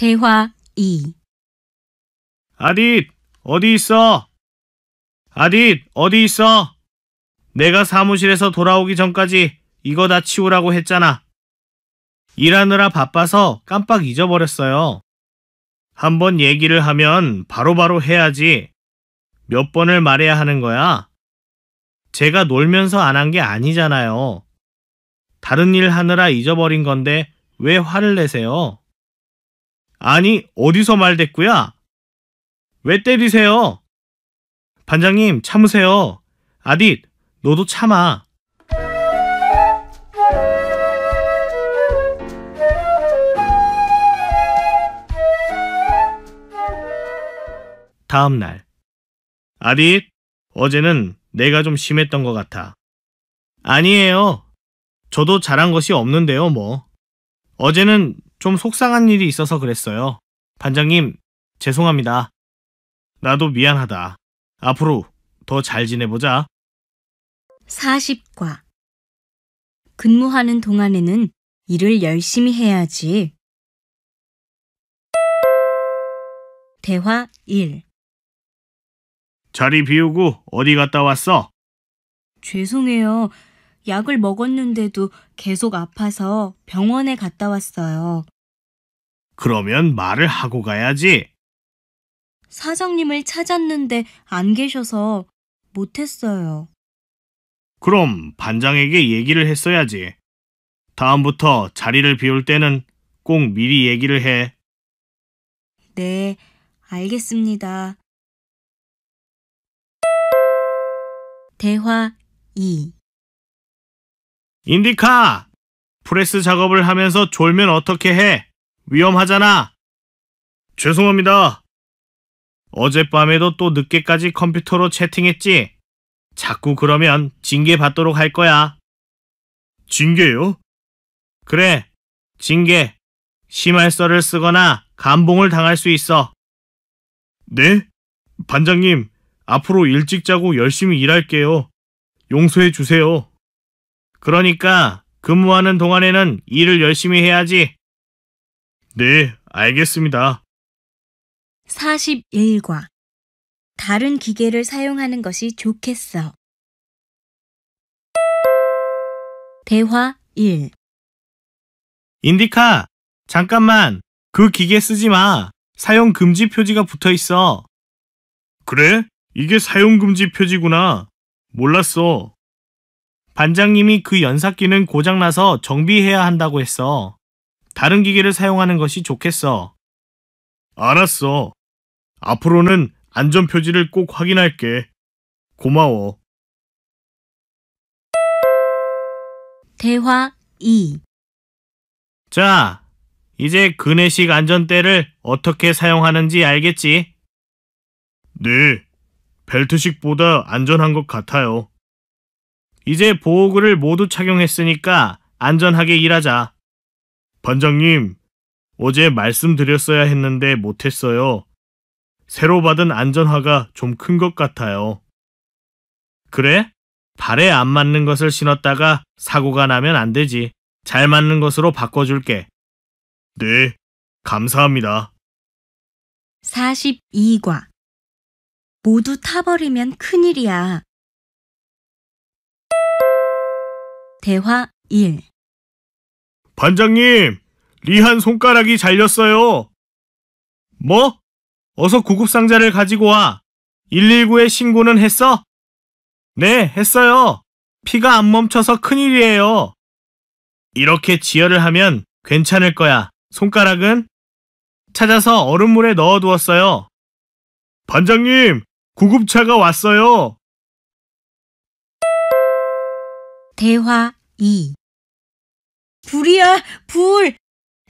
대화 2 아딧, 어디 있어? 아딧, 어디 있어? 내가 사무실에서 돌아오기 전까지 이거 다 치우라고 했잖아. 일하느라 바빠서 깜빡 잊어버렸어요. 한 번 얘기를 하면 바로바로 바로 해야지. 몇 번을 말해야 하는 거야? 제가 놀면서 안 한 게 아니잖아요. 다른 일 하느라 잊어버린 건데 왜 화를 내세요? 아니 어디서 말됐구야왜 때리세요? 반장님 참으세요. 아딧 너도 참아. 다음 날 아딧 어제는 내가 좀 심했던 것 같아. 아니에요. 저도 잘한 것이 없는데요, 뭐. 어제는 좀 속상한 일이 있어서 그랬어요. 반장님, 죄송합니다. 나도 미안하다. 앞으로 더 잘 지내보자. 40과 근무하는 동안에는 일을 열심히 해야지. 대화 1 자리 비우고 어디 갔다 왔어? 죄송해요. 약을 먹었는데도 계속 아파서 병원에 갔다 왔어요. 그러면 말을 하고 가야지. 사장님을 찾았는데 안 계셔서 못했어요. 그럼 반장에게 얘기를 했어야지. 다음부터 자리를 비울 때는 꼭 미리 얘기를 해. 네, 알겠습니다. 대화 2 인디카! 프레스 작업을 하면서 졸면 어떻게 해? 위험하잖아. 죄송합니다. 어젯밤에도 또 늦게까지 컴퓨터로 채팅했지? 자꾸 그러면 징계 받도록 할 거야. 징계요? 그래, 징계. 심할서를 쓰거나 감봉을 당할 수 있어. 네? 반장님, 앞으로 일찍 자고 열심히 일할게요. 용서해 주세요. 그러니까 근무하는 동안에는 일을 열심히 해야지. 네, 알겠습니다. 41과 다른 기계를 사용하는 것이 좋겠어. 대화 1 인디카, 잠깐만. 그 기계 쓰지 마. 사용 금지 표지가 붙어 있어. 그래? 이게 사용 금지 표지구나. 몰랐어. 반장님이 그 연삭기는 고장나서 정비해야 한다고 했어. 다른 기계를 사용하는 것이 좋겠어. 알았어. 앞으로는 안전표지를 꼭 확인할게. 고마워. 대화 2 자, 이제 그네식 안전대를 어떻게 사용하는지 알겠지? 네, 벨트식보다 안전한 것 같아요. 이제 보호구를 모두 착용했으니까 안전하게 일하자. 반장님, 어제 말씀드렸어야 했는데 못했어요. 새로 받은 안전화가 좀 큰 것 같아요. 그래? 발에 안 맞는 것을 신었다가 사고가 나면 안 되지. 잘 맞는 것으로 바꿔줄게. 네, 감사합니다. 42과 모두 타버리면 큰일이야. 대화 1 반장님, 리한 손가락이 잘렸어요. 뭐? 어서 구급상자를 가지고 와. 119에 신고는 했어? 네, 했어요. 피가 안 멈춰서 큰일이에요. 이렇게 지혈을 하면 괜찮을 거야. 손가락은? 찾아서 얼음물에 넣어두었어요. 반장님, 구급차가 왔어요. 대화 2 불이야, 불!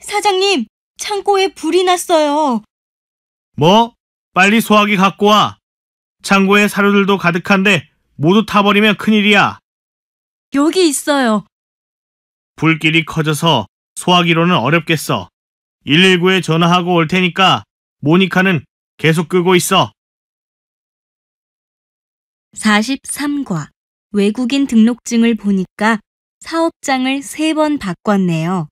사장님, 창고에 불이 났어요. 뭐? 빨리 소화기 갖고 와. 창고에 사료들도 가득한데 모두 타버리면 큰일이야. 여기 있어요. 불길이 커져서 소화기로는 어렵겠어. 119에 전화하고 올 테니까 모니카는 계속 끄고 있어. 43과 외국인 등록증을 보니까 사업장을 세 번 바꿨네요.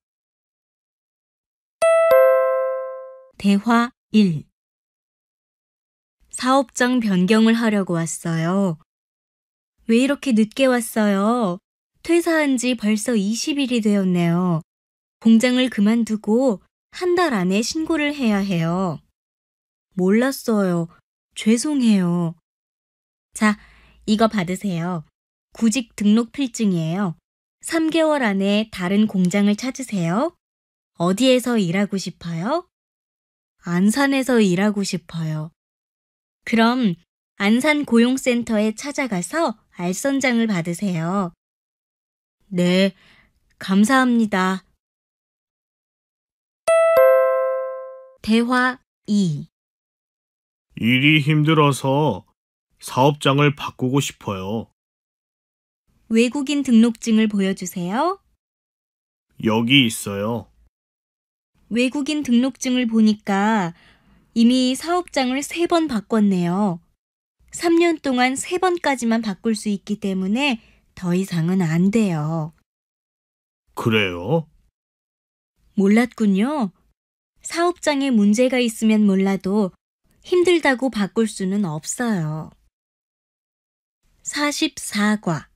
대화 1 사업장 변경을 하려고 왔어요. 왜 이렇게 늦게 왔어요? 퇴사한 지 벌써 20일이 되었네요. 공장을 그만두고 한 달 안에 신고를 해야 해요. 몰랐어요. 죄송해요. 자, 이거 받으세요. 구직 등록 필증이에요. 3개월 안에 다른 공장을 찾으세요. 어디에서 일하고 싶어요? 안산에서 일하고 싶어요. 그럼 안산 고용센터에 찾아가서 알선장을 받으세요. 네, 감사합니다. 대화 2 일이 힘들어서 사업장을 바꾸고 싶어요. 외국인 등록증을 보여주세요. 여기 있어요. 외국인 등록증을 보니까 이미 사업장을 세 번 바꿨네요. 3년 동안 세번까지만 바꿀 수 있기 때문에 더 이상은 안 돼요. 그래요? 몰랐군요. 사업장에 문제가 있으면 몰라도 힘들다고 바꿀 수는 없어요. 44과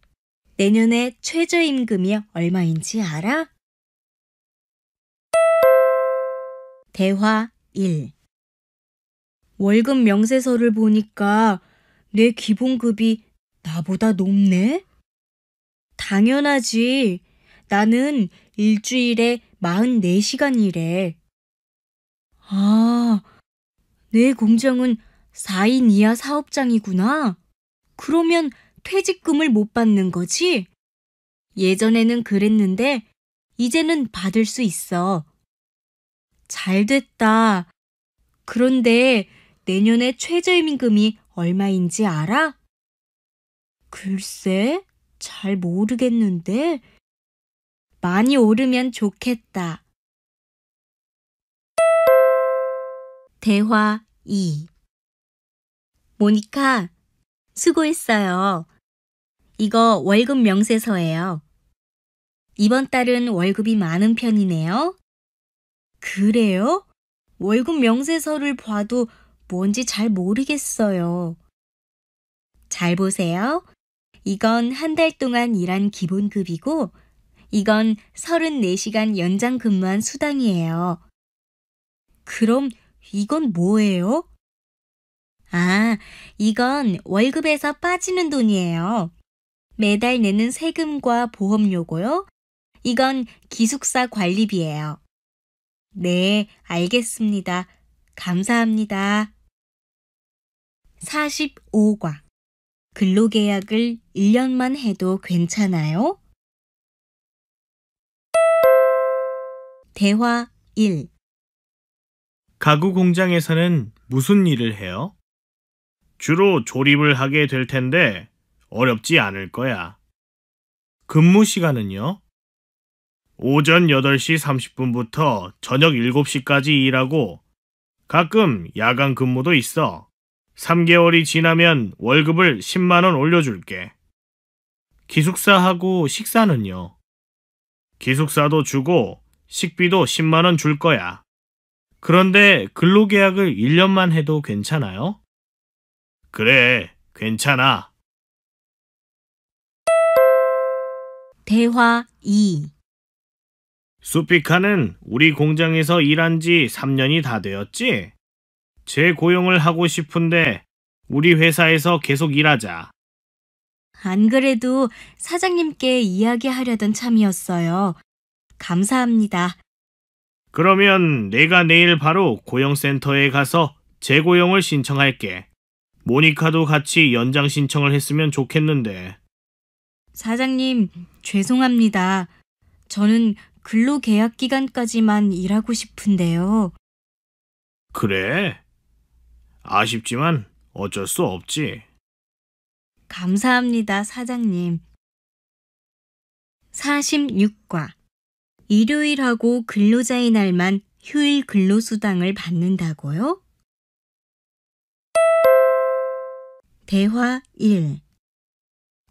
내년에 최저임금이 얼마인지 알아? 대화 1 월급 명세서를 보니까 내 기본급이 나보다 높네? 당연하지. 나는 일주일에 44시간 일해. 아, 내 공장은 4인 이하 사업장이구나. 그러면 퇴직금을 못 받는 거지? 예전에는 그랬는데 이제는 받을 수 있어. 잘 됐다. 그런데 내년에 최저임금이 얼마인지 알아? 글쎄, 잘 모르겠는데. 많이 오르면 좋겠다. 대화 2 모니카, 수고했어요. 이거 월급 명세서예요. 이번 달은 월급이 많은 편이네요. 그래요? 월급 명세서를 봐도 뭔지 잘 모르겠어요. 잘 보세요. 이건 한 달 동안 일한 기본급이고, 이건 34시간 연장 근무한 수당이에요. 그럼 이건 뭐예요? 아, 이건 월급에서 빠지는 돈이에요. 매달 내는 세금과 보험료고요. 이건 기숙사 관리비예요. 네, 알겠습니다. 감사합니다. 45과 근로계약을 1년만 해도 괜찮아요? 대화 1 가구 공장에서는 무슨 일을 해요? 주로 조립을 하게 될 텐데 어렵지 않을 거야. 근무 시간은요? 오전 8시 30분부터 저녁 7시까지 일하고 가끔 야간 근무도 있어. 3개월이 지나면 월급을 10만원 올려줄게. 기숙사하고 식사는요? 기숙사도 주고 식비도 10만원 줄 거야. 그런데 근로계약을 1년만 해도 괜찮아요? 그래, 괜찮아. 대화 2 수피카는 우리 공장에서 일한 지 3년이 다 되었지? 재고용을 하고 싶은데 우리 회사에서 계속 일하자. 안 그래도 사장님께 이야기하려던 참이었어요. 감사합니다. 그러면 내가 내일 바로 고용센터에 가서 재고용을 신청할게. 모니카도 같이 연장 신청을 했으면 좋겠는데. 사장님, 죄송합니다. 저는 근로 계약 기간까지만 일하고 싶은데요. 그래. 아쉽지만 어쩔 수 없지. 감사합니다, 사장님. 46과 일요일하고 근로자의 날만 휴일 근로수당을 받는다고요? 대화 1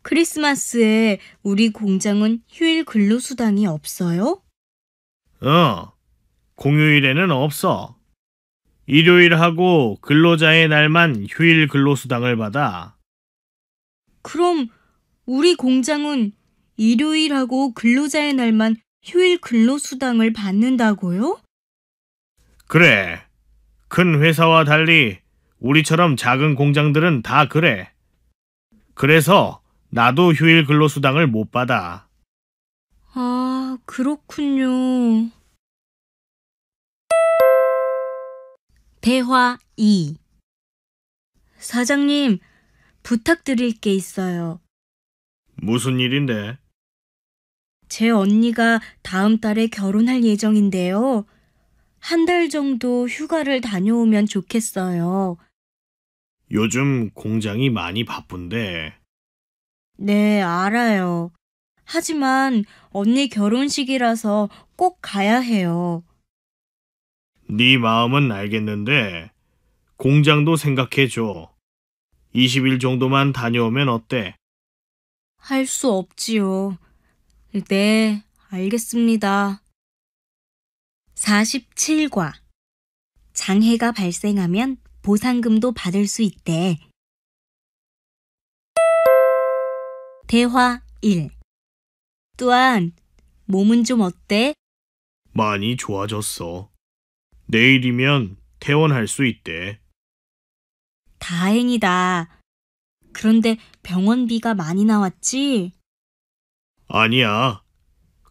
크리스마스에 우리 공장은 휴일 근로수당이 없어요? 어, 공휴일에는 없어. 일요일하고 근로자의 날만 휴일 근로수당을 받아. 그럼 우리 공장은 일요일하고 근로자의 날만 휴일 근로수당을 받는다고요? 그래. 큰 회사와 달리 우리처럼 작은 공장들은 다 그래. 그래서 나도 휴일 근로수당을 못 받아. 아, 그렇군요. 대화 2 사장님, 부탁드릴 게 있어요. 무슨 일인데? 제 언니가 다음 달에 결혼할 예정인데요. 한 달 정도 휴가를 다녀오면 좋겠어요. 요즘 공장이 많이 바쁜데 네, 알아요. 하지만 언니 결혼식이라서 꼭 가야 해요. 네 마음은 알겠는데 공장도 생각해줘. 20일 정도만 다녀오면 어때? 할 수 없지요. 네, 알겠습니다. 47과 장해가 발생하면 보상금도 받을 수 있대. 대화 1. 또한 몸은 좀 어때? 많이 좋아졌어. 내일이면 퇴원할 수 있대. 다행이다. 그런데 병원비가 많이 나왔지? 아니야.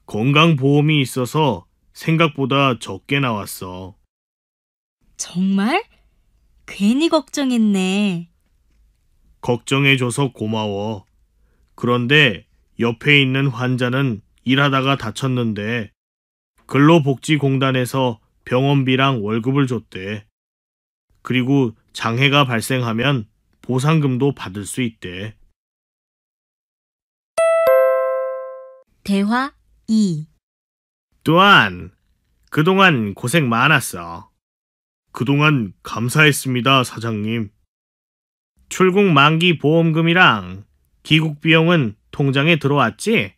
건강보험이 있어서 생각보다 적게 나왔어. 정말? 괜히 걱정했네. 걱정해줘서 고마워. 그런데 옆에 있는 환자는 일하다가 다쳤는데 근로복지공단에서 병원비랑 월급을 줬대. 그리고 장해가 발생하면 보상금도 받을 수 있대. 대화 2 또한 그동안 고생 많았어. 그동안 감사했습니다, 사장님. 출국 만기 보험금이랑 귀국 비용은 통장에 들어왔지?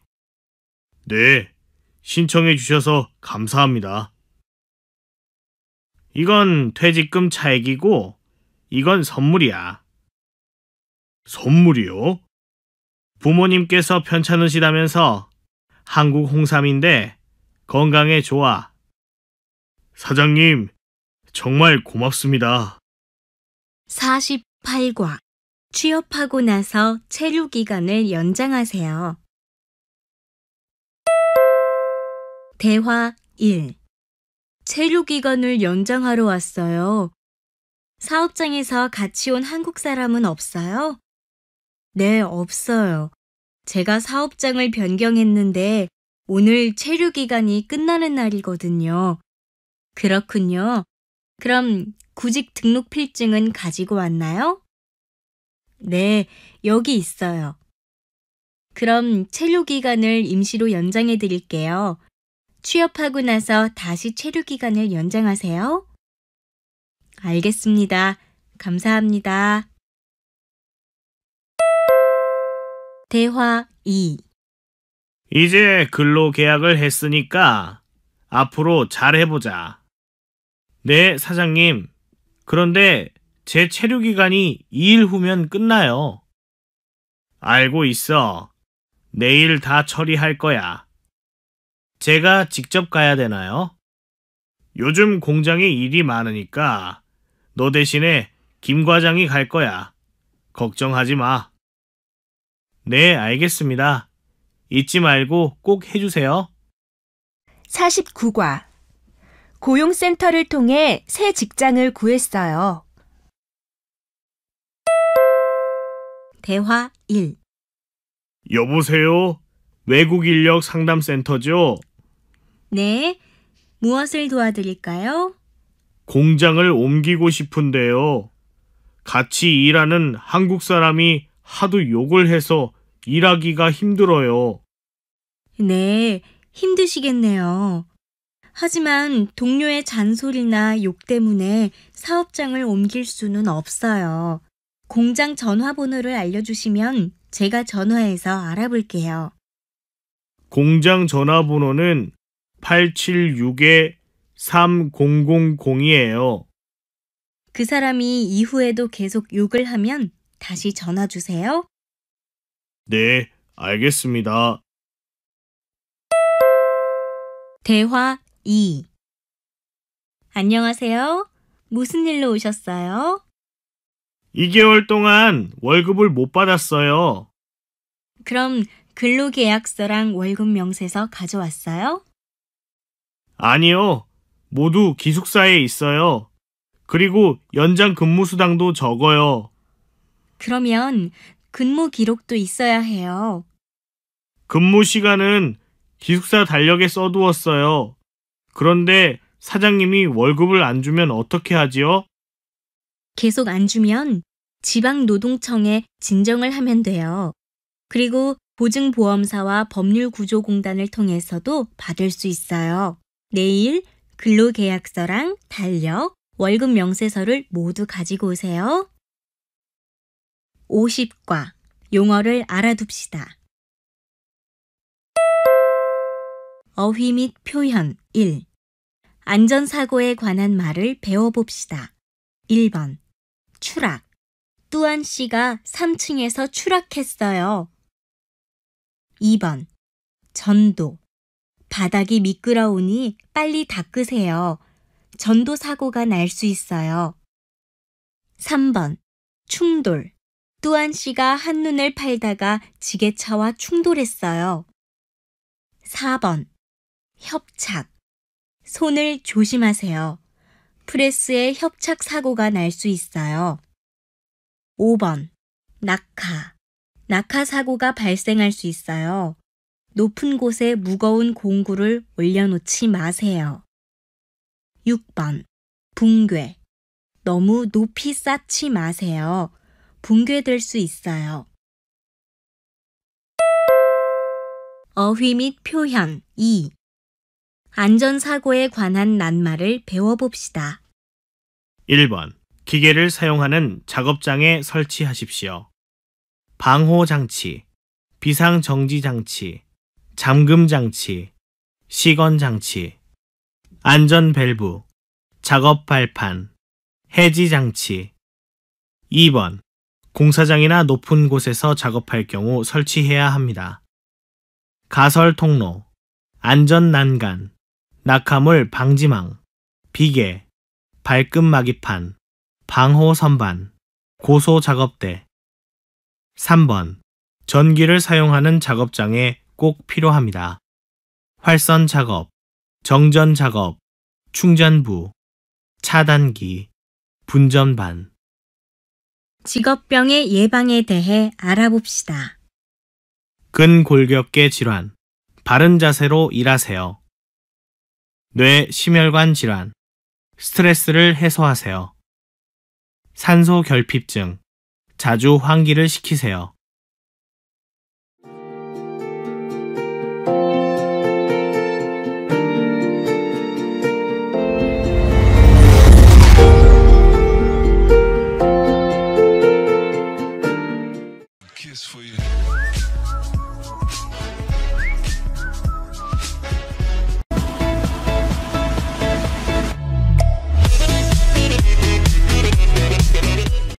네, 신청해 주셔서 감사합니다. 이건 퇴직금 차액이고, 이건 선물이야. 선물이요? 부모님께서 편찮으시다면서 한국 홍삼인데 건강에 좋아. 사장님, 정말 고맙습니다. 48과 취업하고 나서 체류 기간을 연장하세요. 대화 1. 체류 기간을 연장하러 왔어요. 사업장에서 같이 온 한국 사람은 없어요? 네, 없어요. 제가 사업장을 변경했는데 오늘 체류 기간이 끝나는 날이거든요. 그렇군요. 그럼 구직 등록 필증은 가지고 왔나요? 네, 여기 있어요. 그럼 체류 기간을 임시로 연장해 드릴게요. 취업하고 나서 다시 체류 기간을 연장하세요. 알겠습니다. 감사합니다. 대화 2 이제 근로 계약을 했으니까 앞으로 잘 해보자. 네, 사장님. 그런데 제 체류 기간이 2일 후면 끝나요. 알고 있어. 내일 다 처리할 거야. 제가 직접 가야 되나요? 요즘 공장에 일이 많으니까 너 대신에 김 과장이 갈 거야. 걱정하지 마. 네, 알겠습니다. 잊지 말고 꼭 해주세요. 49과 고용센터를 통해 새 직장을 구했어요. 대화 1 여보세요? 외국 인력 상담센터죠? 네. 무엇을 도와드릴까요? 공장을 옮기고 싶은데요. 같이 일하는 한국 사람이 하도 욕을 해서 일하기가 힘들어요. 네, 힘드시겠네요. 하지만 동료의 잔소리나 욕 때문에 사업장을 옮길 수는 없어요. 공장 전화번호를 알려주시면 제가 전화해서 알아볼게요. 공장 전화번호는 876-3000이에요. 그 사람이 이후에도 계속 욕을 하면 다시 전화 주세요. 네, 알겠습니다. 대화 2 안녕하세요. 무슨 일로 오셨어요? 2개월 동안 월급을 못 받았어요. 그럼 근로계약서랑 월급 명세서 가져왔어요? 아니요. 모두 기숙사에 있어요. 그리고 연장 근무 수당도 적어요. 그러면 근무 기록도 있어야 해요. 근무 시간은 기숙사 달력에 써두었어요. 그런데 사장님이 월급을 안 주면 어떻게 하지요? 계속 안 주면 지방노동청에 진정을 하면 돼요. 그리고 보증보험사와 법률구조공단을 통해서도 받을 수 있어요. 내일 근로계약서랑 달력, 월급 명세서를 모두 가지고 오세요. 50과 용어를 알아둡시다. 어휘 및 표현 1. 안전사고에 관한 말을 배워봅시다. 1번 추락. 뚜안 씨가 3층에서 추락했어요. 2번. 전도. 바닥이 미끄러우니 빨리 닦으세요. 전도 사고가 날 수 있어요. 3번. 충돌. 뚜안 씨가 한눈을 팔다가 지게차와 충돌했어요. 4번. 협착. 손을 조심하세요. 프레스에 협착 사고가 날 수 있어요. 5번. 낙하. 낙하 사고가 발생할 수 있어요. 높은 곳에 무거운 공구를 올려놓지 마세요. 6번. 붕괴. 너무 높이 쌓지 마세요. 붕괴될 수 있어요. 어휘 및 표현 2. 안전사고에 관한 낱말을 배워봅시다. 1번. 기계를 사용하는 작업장에 설치하십시오. 방호장치, 비상정지장치, 잠금장치, 시건장치, 안전밸브, 작업발판, 해지장치. 2번. 공사장이나 높은 곳에서 작업할 경우 설치해야 합니다. 가설 통로, 안전 난간, 낙하물 방지망, 비계, 발끝 마기판, 방호 선반, 고소 작업대 3번 전기를 사용하는 작업장에 꼭 필요합니다. 활선 작업, 정전 작업, 충전부, 차단기, 분전반 직업병의 예방에 대해 알아봅시다. 근골격계 질환, 바른 자세로 일하세요. 뇌 심혈관 질환, 스트레스를 해소하세요. 산소 결핍증, 자주 환기를 시키세요.